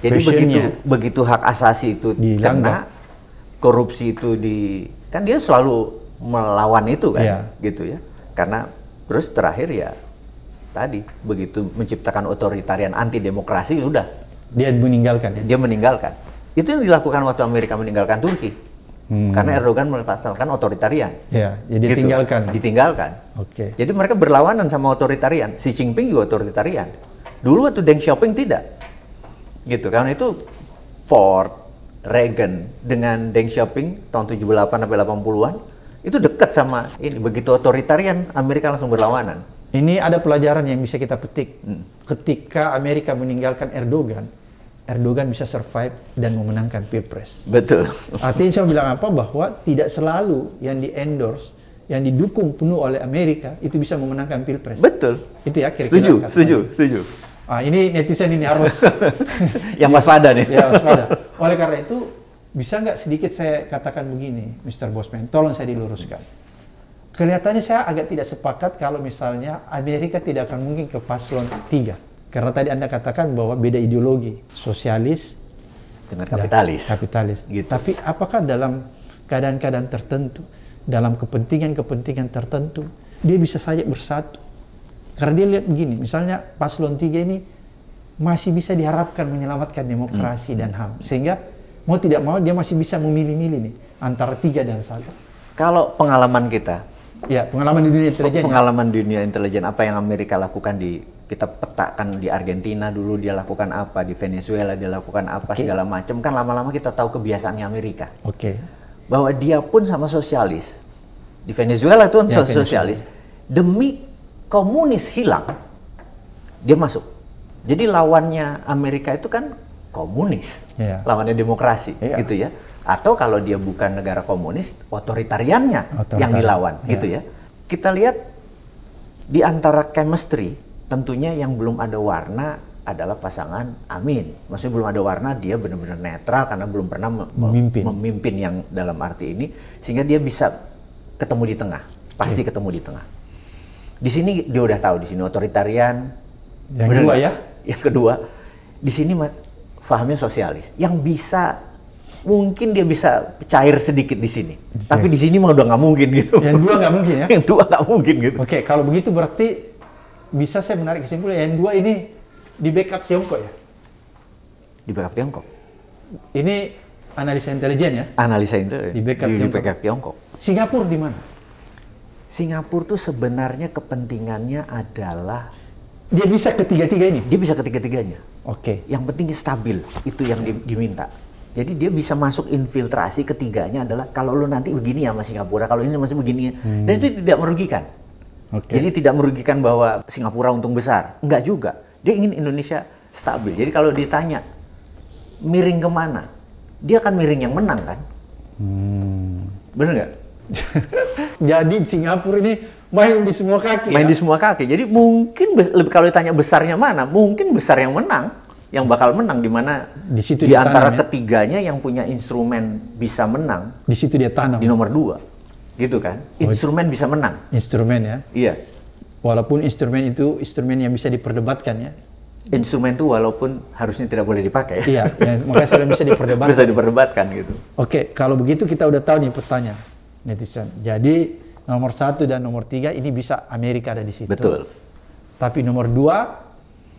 Jadi begitu begitu hak asasi itu karena korupsi itu di kan dia selalu melawan itu kan iya. gitu ya karena terus terakhir ya tadi begitu menciptakan otoritarian anti demokrasi sudah dia meninggalkan ya? dia meninggalkan itu yang dilakukan waktu Amerika meninggalkan Turki hmm. karena Erdogan melepaskan otoritarian ya jadi ya gitu. ditinggalkan ditinggalkan oke okay. jadi mereka berlawanan sama otoritarian Xi Jinping juga otoritarian dulu waktu Deng Xiaoping tidak gitu karena itu Ford Reagan dengan Deng Xiaoping tahun 78 sampai 80-an itu dekat sama ini begitu otoritarian Amerika langsung berlawanan. Ini ada pelajaran yang bisa kita petik. Hmm. Ketika Amerika meninggalkan Erdogan, Erdogan bisa survive dan memenangkan pilpres. Betul. Artinya saya bilang apa bahwa tidak selalu yang di endorse, yang didukung penuh oleh Amerika itu bisa memenangkan pilpres. Betul. Itu ya kira-kira. Setuju, kata. setuju, setuju. Ah, ini netizen ini harus yang waspada nih. Ya waspada. Oleh karena itu bisa nggak sedikit saya katakan begini, Mr. Bosman, tolong saya diluruskan. Kelihatannya saya agak tidak sepakat kalau misalnya Amerika tidak akan mungkin ke paslon 3. Karena tadi Anda katakan bahwa beda ideologi, sosialis dengan kapitalis. Kapitalis. Gitu. Tapi apakah dalam keadaan-keadaan tertentu, dalam kepentingan-kepentingan tertentu, dia bisa saja bersatu? Karena dia lihat begini, misalnya paslon 3 ini masih bisa diharapkan menyelamatkan demokrasi hmm. dan HAM. Sehingga mau tidak mau dia masih bisa memilih-milih nih antara tiga dan satu. Kalau pengalaman kita, ya pengalaman di dunia intelijen. Ya. Pengalaman ya. dunia intelijen apa yang Amerika lakukan di kita petakan di Argentina dulu dia lakukan apa di Venezuela dia lakukan apa okay. segala macam kan lama-lama kita tahu kebiasaannya Amerika. Oke. Okay. Bahwa dia pun sama sosialis di Venezuela itu ya, sosialis Venezuela. demi komunis hilang dia masuk. Jadi lawannya Amerika itu kan komunis, yeah. lawannya demokrasi, yeah. gitu ya. Atau kalau dia bukan negara komunis, otoritariannya Otoritarian. yang dilawan, yeah. gitu ya. Kita lihat di antara chemistry, tentunya yang belum ada warna adalah pasangan Amin. Maksudnya belum ada warna, dia benar-benar netral karena belum pernah memimpin. memimpin yang dalam arti ini, sehingga dia bisa ketemu di tengah, pasti yeah. ketemu di tengah. Di sini dia udah tahu di sini otoritarian. Yang kedua ya. Yang kedua, di sini Fahamnya sosialis yang bisa mungkin dia bisa cair sedikit di sini. Tapi di sini mah udah nggak mungkin gitu. Yang dua nggak mungkin ya? Yang dua nggak mungkin gitu. Oke, okay, kalau begitu berarti bisa saya menarik kesimpulan yang dua ini di backup Tiongkok ya? Di backup Tiongkok. Ini analisa intelijen ya? Analisa intelijen. Di backup, Tiongkok. Di backup Tiongkok. Singapura di mana? Singapura tuh sebenarnya kepentingannya adalah dia bisa ketiga-tiga ini. Dia bisa ketiga-tiganya. Oke. Okay. Yang penting stabil, itu yang diminta. Jadi dia bisa masuk infiltrasi ketiganya adalah kalau lu nanti begini ya sama Singapura, kalau ini masih begini. Ya. Hmm. Dan itu tidak merugikan. Okay. Jadi tidak merugikan bahwa Singapura untung besar. Enggak juga. Dia ingin Indonesia stabil. Jadi kalau ditanya miring kemana, dia akan miring yang menang kan? Hmm. Bener nggak? Jadi Singapura ini main di semua kaki. Main ya? di semua kaki. Jadi mungkin lebih kalau ditanya besarnya mana, mungkin besar yang menang, yang bakal menang di mana di situ di antara ya? ketiganya yang punya instrumen bisa menang. Di situ dia tanam. Di nomor dua, gitu kan? Oh, instrumen oh, bisa menang. Instrumen ya? Iya. Walaupun instrumen itu instrumen yang bisa diperdebatkan ya instrumen itu walaupun harusnya tidak boleh dipakai. Iya, ya, makanya sudah bisa diperdebatkan. bisa diperdebatkan gitu. Oke, kalau begitu kita udah tahu nih pertanyaan netizen. Jadi nomor satu dan nomor tiga ini bisa Amerika ada di situ. Betul. Tapi nomor dua,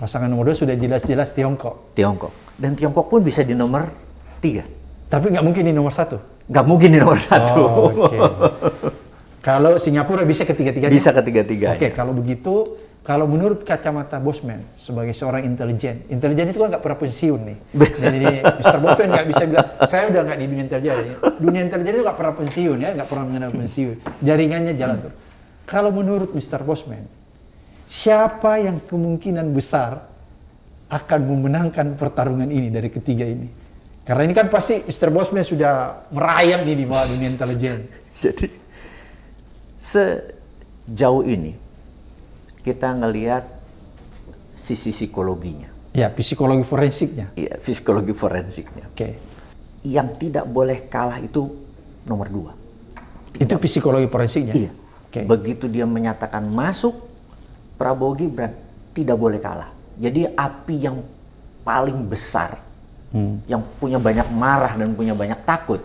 pasangan nomor dua sudah jelas-jelas Tiongkok. Tiongkok. Dan Tiongkok pun bisa di nomor tiga. Tapi nggak mungkin di nomor satu. Nggak mungkin di nomor oh, satu. Oh, okay. kalau Singapura bisa ketiga-tiganya? Bisa ketiga-tiganya. Oke, okay, kalau begitu kalau menurut kacamata Bosman sebagai seorang intelijen, intelijen itu kan nggak pernah pensiun nih. Jadi Mr. Bosman nggak bisa bilang saya udah nggak di dunia intelijen. Dunia intelijen itu nggak pernah pensiun ya, nggak pernah mengenal pensiun. Jaringannya jalan hmm. tuh. Kalau menurut Mr. Bosman, siapa yang kemungkinan besar akan memenangkan pertarungan ini dari ketiga ini? Karena ini kan pasti Mr. Bosman sudah merayap di dunia intelijen. Jadi sejauh ini kita ngelihat sisi psikologinya. Ya, psikologi forensiknya. Iya, psikologi forensiknya. Oke. Okay. Yang tidak boleh kalah itu nomor dua. Tidak. Itu psikologi forensiknya? Iya. Okay. Begitu dia menyatakan masuk, Prabowo Gibran tidak boleh kalah. Jadi api yang paling besar, hmm. yang punya banyak marah dan punya banyak takut,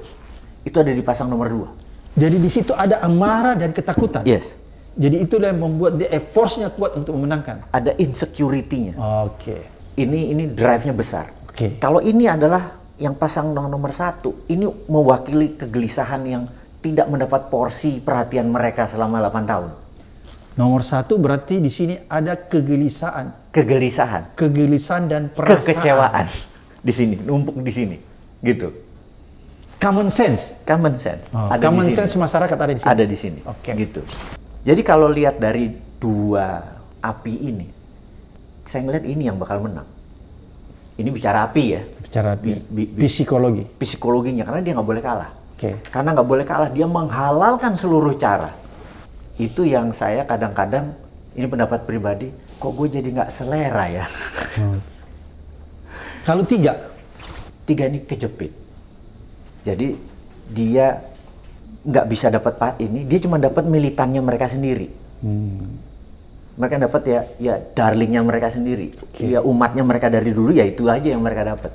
itu ada di pasang nomor dua. Jadi di situ ada amarah dan ketakutan. Yes. Jadi itulah yang membuat dia effortnya kuat untuk memenangkan. Ada insecurity-nya. Oke. Okay. Ini ini drive-nya besar. Oke. Okay. Kalau ini adalah yang pasang nomor satu, ini mewakili kegelisahan yang tidak mendapat porsi perhatian mereka selama 8 tahun. Nomor satu berarti di sini ada kegelisahan. Kegelisahan. Kegelisahan dan perasaan. Kekecewaan di sini, numpuk di sini, gitu. Common sense. Common sense. Oh, ada common sense masyarakat ada di sini. Ada di sini. Oke. Okay. Gitu. Jadi kalau lihat dari dua api ini, saya ngelihat ini yang bakal menang. Ini bicara api ya. Bicara api. Bi, bi, bi, psikologi. Psikologinya karena dia nggak boleh kalah. Oke. Okay. Karena nggak boleh kalah, dia menghalalkan seluruh cara. Itu yang saya kadang-kadang ini pendapat pribadi. Kok gue jadi nggak selera ya? Hmm. Kalau tiga, tiga ini kejepit. Jadi dia nggak bisa dapat part ini, dia cuma dapat militannya mereka sendiri. Hmm. Mereka dapat ya ya darlingnya mereka sendiri, okay. ya umatnya mereka dari dulu ya itu aja yang mereka dapat.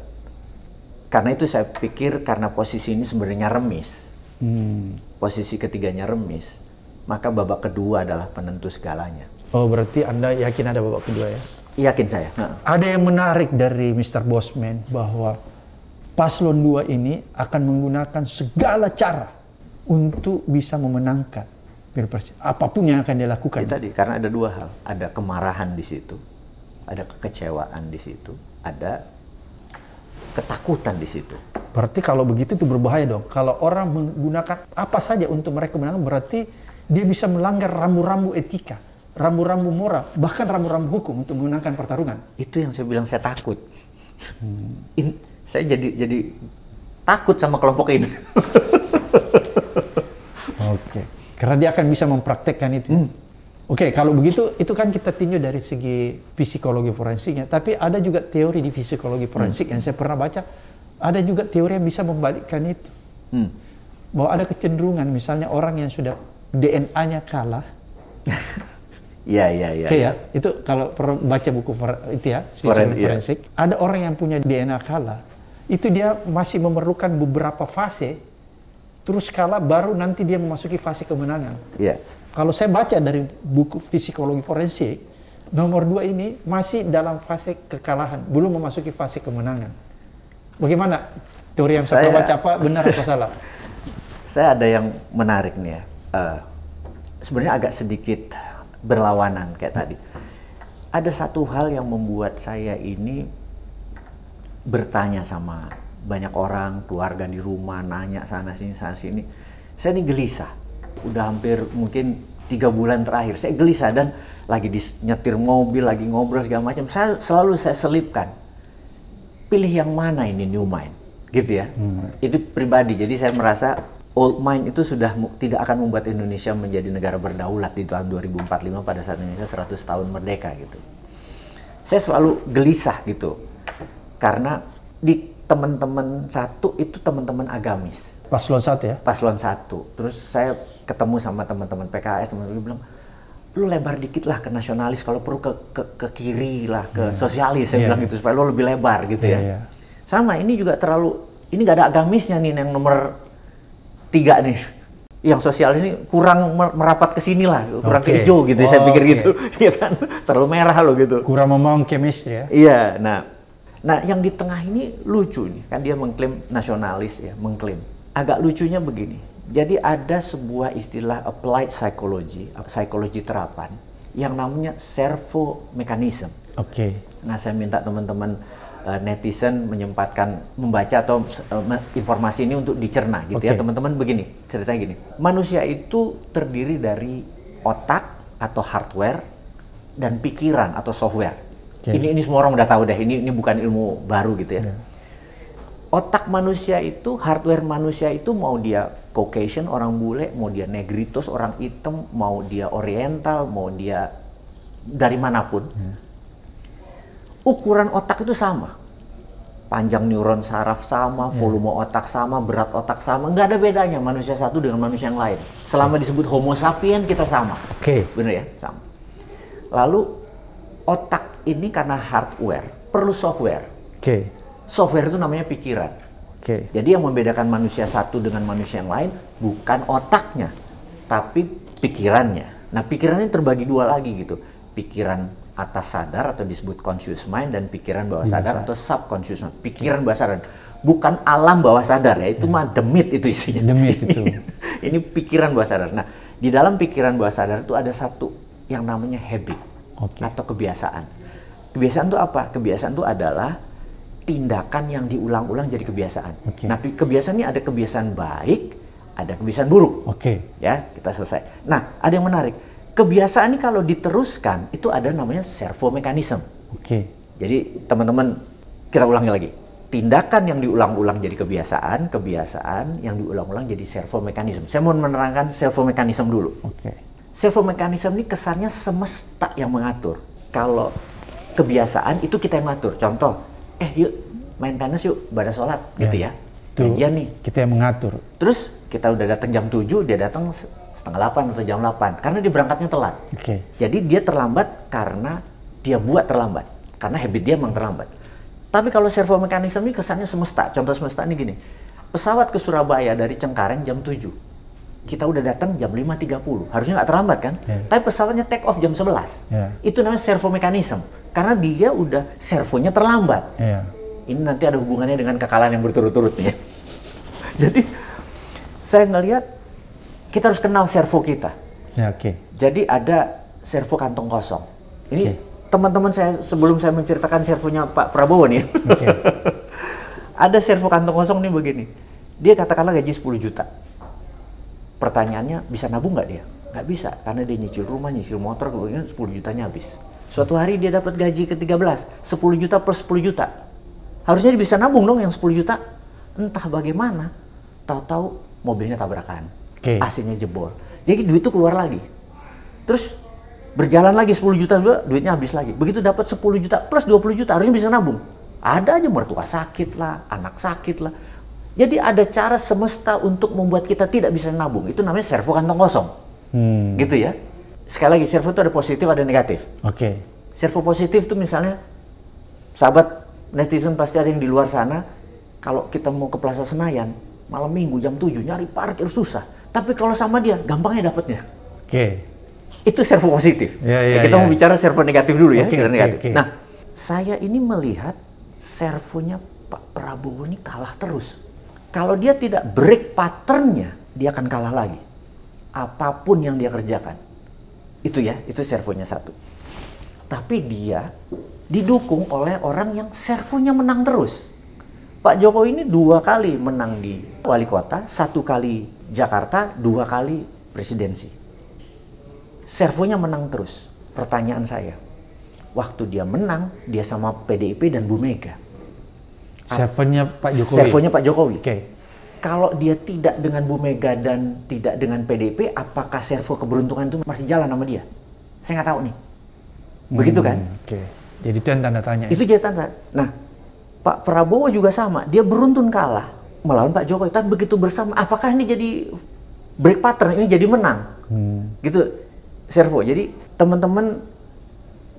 Karena itu saya pikir karena posisi ini sebenarnya remis, hmm. posisi ketiganya remis, maka babak kedua adalah penentu segalanya. Oh berarti anda yakin ada babak kedua ya? Yakin saya. Ada yang menarik dari Mr. Bosman bahwa paslon dua ini akan menggunakan segala cara untuk bisa memenangkan pilpres apapun yang akan dilakukan. Ya, tadi karena ada dua hal, ada kemarahan di situ, ada kekecewaan di situ, ada ketakutan di situ. Berarti kalau begitu itu berbahaya dong. Kalau orang menggunakan apa saja untuk mereka menang, berarti dia bisa melanggar rambu-rambu etika, rambu-rambu moral, bahkan rambu-rambu hukum untuk menggunakan pertarungan. Itu yang saya bilang saya takut. Hmm. In, saya jadi jadi takut sama kelompok ini. Karena dia akan bisa mempraktekkan itu. Hmm. Oke, okay, kalau begitu itu kan kita tinjau dari segi psikologi forensiknya. Tapi ada juga teori di psikologi hmm. forensik hmm. yang saya pernah baca. Ada juga teori yang bisa membalikkan itu. Hmm. Bahwa ada kecenderungan misalnya orang yang sudah DNA-nya kalah. Iya, iya, iya. Oke Iya, itu kalau pernah baca buku itu ya, psikologi forensik. Ya. Ada orang yang punya DNA kalah. Itu dia masih memerlukan beberapa fase terus kalah baru nanti dia memasuki fase kemenangan. Yeah. Kalau saya baca dari buku psikologi forensik, nomor dua ini masih dalam fase kekalahan, belum memasuki fase kemenangan. Bagaimana teori yang saya, baca apa benar atau salah? Saya ada yang menarik nih ya. Uh, sebenarnya agak sedikit berlawanan kayak tadi. Ada satu hal yang membuat saya ini bertanya sama banyak orang keluarga di rumah nanya sana sini sana sini saya ini gelisah udah hampir mungkin tiga bulan terakhir saya gelisah dan lagi di nyetir mobil lagi ngobrol segala macam saya selalu saya selipkan pilih yang mana ini new mind gitu ya hmm. itu pribadi jadi saya merasa old mind itu sudah tidak akan membuat Indonesia menjadi negara berdaulat di tahun 2045 pada saat Indonesia 100 tahun merdeka gitu saya selalu gelisah gitu karena di teman-teman satu itu teman-teman agamis. Paslon satu ya? Paslon satu. Terus saya ketemu sama teman-teman PKS, teman-teman bilang, lu lebar dikit lah ke nasionalis kalau perlu ke ke, ke kiri lah ke hmm. sosialis saya yeah. bilang gitu supaya lu lebih lebar gitu yeah, ya yeah. Iya. sama ini juga terlalu ini gak ada agamisnya nih yang nomor tiga nih yang sosialis ini kurang merapat ke sini lah kurang okay. ke hijau gitu oh, saya pikir oh, okay. gitu Iya kan terlalu merah loh gitu kurang memang chemistry ya iya nah Nah, yang di tengah ini lucu nih, kan dia mengklaim nasionalis ya, mengklaim. Agak lucunya begini. Jadi ada sebuah istilah applied psychology, psikologi terapan yang namanya servo mechanism. Oke. Okay. Nah, saya minta teman-teman eh, netizen menyempatkan membaca atau eh, informasi ini untuk dicerna gitu okay. ya, teman-teman begini, ceritanya gini. Manusia itu terdiri dari otak atau hardware dan pikiran atau software. Okay. Ini ini semua orang udah tahu deh. Ini ini bukan ilmu baru gitu ya. Yeah. Otak manusia itu, hardware manusia itu mau dia Caucasian orang bule, mau dia Negritos orang hitam, mau dia Oriental, mau dia dari manapun, yeah. ukuran otak itu sama. Panjang neuron saraf sama, yeah. volume otak sama, berat otak sama, nggak ada bedanya manusia satu dengan manusia yang lain. Selama iya. disebut Homo sapien kita sama. Oke. Okay. Bener ya, sama. Lalu otak ini karena hardware perlu software. Oke. Okay. Software itu namanya pikiran. Oke. Okay. Jadi yang membedakan manusia satu dengan manusia yang lain bukan otaknya, tapi pikirannya. Nah, pikirannya terbagi dua lagi gitu. Pikiran atas sadar atau disebut conscious mind dan pikiran bawah iya, sadar atau subconscious mind. Pikiran bawah sadar bukan alam bawah sadar ya, itu hmm. mah demit itu isinya. Demit itu. ini, ini pikiran bawah sadar. Nah, di dalam pikiran bawah sadar itu ada satu yang namanya habit okay. atau kebiasaan. Kebiasaan itu apa? Kebiasaan itu adalah tindakan yang diulang-ulang jadi kebiasaan. Okay. Nah, kebiasaan ini ada kebiasaan baik, ada kebiasaan buruk. Oke. Okay. Ya, kita selesai. Nah, ada yang menarik. Kebiasaan ini kalau diteruskan itu ada namanya servo mechanism. Oke. Okay. Jadi, teman-teman kita ulangi lagi. Tindakan yang diulang-ulang jadi kebiasaan, kebiasaan yang diulang-ulang jadi servo mechanism. Saya mau menerangkan servo mechanism dulu. Oke. Okay. Servo mechanism ini kesannya semesta yang mengatur. Kalau kebiasaan itu kita yang ngatur. Contoh, eh yuk main tenis yuk pada sholat ya. gitu ya. ya, nih. Kita yang mengatur. Terus kita udah datang jam 7, dia datang setengah 8 atau jam 8 karena dia berangkatnya telat. Okay. Jadi dia terlambat karena dia buat terlambat. Karena habit dia memang terlambat. Tapi kalau servo mekanisme ini kesannya semesta. Contoh semesta ini gini. Pesawat ke Surabaya dari Cengkareng jam 7 kita udah datang jam 5.30. Harusnya nggak terlambat kan? Yeah. Tapi pesawatnya take off jam 11. Yeah. Itu namanya servo mekanisme. Karena dia udah servonya terlambat. Yeah. Ini nanti ada hubungannya dengan kekalahan yang berturut-turut nih. Jadi saya ngelihat kita harus kenal servo kita. Yeah, Okay. Jadi ada servo kantong kosong. Ini okay. teman-teman saya sebelum saya menceritakan servonya Pak Prabowo nih. Okay. ada servo kantong kosong nih begini. Dia katakanlah gaji 10 juta pertanyaannya bisa nabung nggak dia? Nggak bisa, karena dia nyicil rumah, nyicil motor, kemudian 10 jutanya habis. Suatu hari dia dapat gaji ke-13, 10 juta plus 10 juta. Harusnya dia bisa nabung dong yang 10 juta. Entah bagaimana, tahu-tahu mobilnya tabrakan, okay. AC-nya jebol. Jadi duit itu keluar lagi. Terus berjalan lagi 10 juta, duitnya habis lagi. Begitu dapat 10 juta plus 20 juta, harusnya bisa nabung. Ada aja mertua sakit lah, anak sakit lah jadi ada cara semesta untuk membuat kita tidak bisa nabung. Itu namanya servo kantong kosong. Hmm. Gitu ya. Sekali lagi, servo itu ada positif, ada negatif. Oke. Okay. Servo positif itu misalnya, sahabat netizen pasti ada yang di luar sana, kalau kita mau ke Plaza Senayan, malam minggu jam 7, nyari parkir susah. Tapi kalau sama dia, gampangnya dapatnya. Oke. Okay. Itu servo positif. Ya, ya, nah, kita ya. mau bicara servo negatif dulu ya. Okay, negatif. okay. Nah, saya ini melihat servonya Pak Prabowo ini kalah terus kalau dia tidak break patternnya, dia akan kalah lagi. Apapun yang dia kerjakan. Itu ya, itu servonya satu. Tapi dia didukung oleh orang yang servonya menang terus. Pak Jokowi ini dua kali menang di wali kota, satu kali Jakarta, dua kali presidensi. Servonya menang terus. Pertanyaan saya, waktu dia menang, dia sama PDIP dan Bu Mega Sevennya ah. Pak Jokowi. Sevennya Pak Jokowi. Oke. Okay. Kalau dia tidak dengan Bu Mega dan tidak dengan PDP, apakah servo keberuntungan itu masih jalan sama dia? Saya nggak tahu nih. Hmm, begitu hmm, kan? Oke. Okay. Jadi itu yang tanda tanya. Itu jadi tanda. Nah, Pak Prabowo juga sama. Dia beruntun kalah melawan Pak Jokowi. Tapi begitu bersama, apakah ini jadi break pattern? Ini jadi menang. Hmm. Gitu, servo. Jadi teman-teman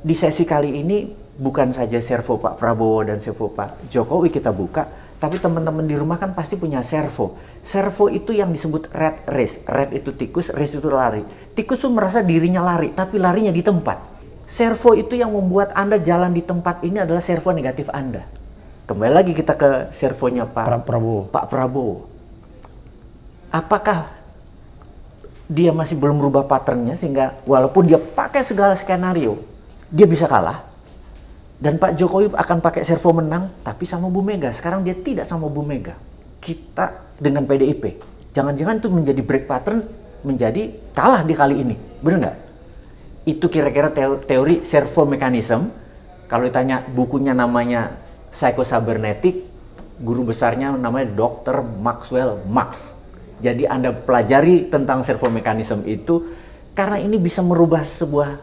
di sesi kali ini bukan saja servo Pak Prabowo dan servo Pak Jokowi kita buka, tapi teman-teman di rumah kan pasti punya servo. Servo itu yang disebut red race. Red itu tikus, race itu lari. Tikus itu merasa dirinya lari, tapi larinya di tempat. Servo itu yang membuat Anda jalan di tempat ini adalah servo negatif Anda. Kembali lagi kita ke servonya Pak pra Prabowo. Pak Prabowo. Apakah dia masih belum merubah patternnya sehingga walaupun dia pakai segala skenario, dia bisa kalah? Dan Pak Jokowi akan pakai servo menang, tapi sama Bu Mega. Sekarang dia tidak sama Bu Mega. Kita dengan PDIP. Jangan-jangan itu menjadi break pattern, menjadi kalah di kali ini. benar nggak? Itu kira-kira teori servo mekanisme. Kalau ditanya bukunya namanya Psycho Cybernetic, guru besarnya namanya Dr. Maxwell Max. Jadi Anda pelajari tentang servo mekanisme itu karena ini bisa merubah sebuah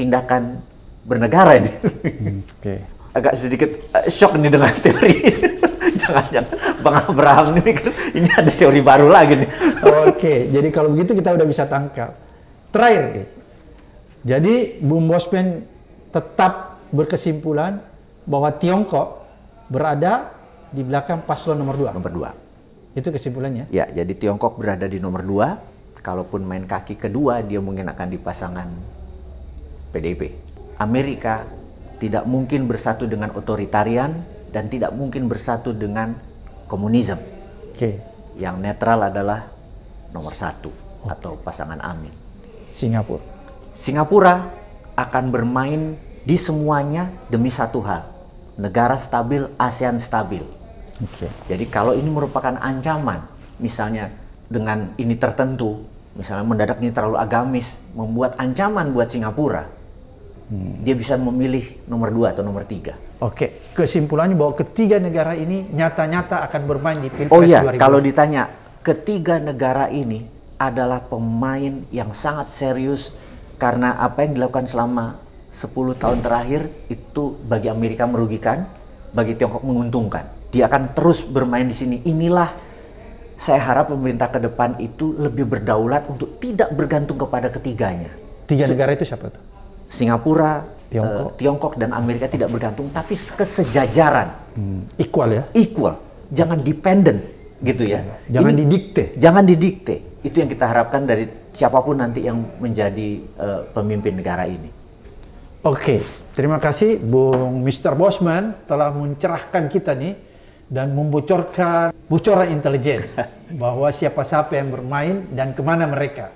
tindakan bernegara ini. Hmm, oke. okay. Agak sedikit uh, shock nih dengan teori. Jangan-jangan Bang Abraham ini mikir kan. ini ada teori baru lagi nih. Oke, okay. jadi kalau begitu kita udah bisa tangkap. Terakhir, eh, jadi Bung Bosman tetap berkesimpulan bahwa Tiongkok berada di belakang paslon nomor dua. Nomor dua. Itu kesimpulannya? Ya, jadi Tiongkok berada di nomor dua. Kalaupun main kaki kedua, dia mungkin akan di pasangan PDIP. Amerika tidak mungkin bersatu dengan otoritarian dan tidak mungkin bersatu dengan komunisme. Okay. Yang netral adalah nomor satu okay. atau pasangan Amin. Singapura. Singapura akan bermain di semuanya demi satu hal, negara stabil, ASEAN stabil. Okay. Jadi kalau ini merupakan ancaman, misalnya dengan ini tertentu, misalnya mendadak ini terlalu agamis, membuat ancaman buat Singapura, Hmm. dia bisa memilih nomor dua atau nomor tiga. Oke, kesimpulannya bahwa ketiga negara ini nyata-nyata akan bermain di Pilpres Oh iya, kalau ditanya, ketiga negara ini adalah pemain yang sangat serius karena apa yang dilakukan selama 10 tahun terakhir itu bagi Amerika merugikan, bagi Tiongkok menguntungkan. Dia akan terus bermain di sini. Inilah saya harap pemerintah ke depan itu lebih berdaulat untuk tidak bergantung kepada ketiganya. Tiga negara itu siapa tuh? Singapura, Tiongkok. Uh, Tiongkok dan Amerika tidak bergantung, tapi kesejajaran. Hmm. Equal ya? Equal. Jangan dependent gitu okay. ya. Jangan Ini, didikte. Jangan didikte. Itu yang kita harapkan dari siapapun nanti yang menjadi uh, pemimpin negara ini. Oke, okay. terima kasih Bung Mr. Bosman telah mencerahkan kita nih dan membocorkan bocoran intelijen bahwa siapa-siapa yang bermain dan kemana mereka.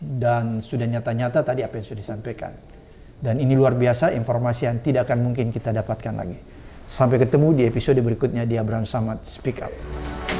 Dan sudah nyata-nyata tadi apa yang sudah disampaikan. Dan ini luar biasa informasi yang tidak akan mungkin kita dapatkan lagi. Sampai ketemu di episode berikutnya di Abraham Samad Speak Up.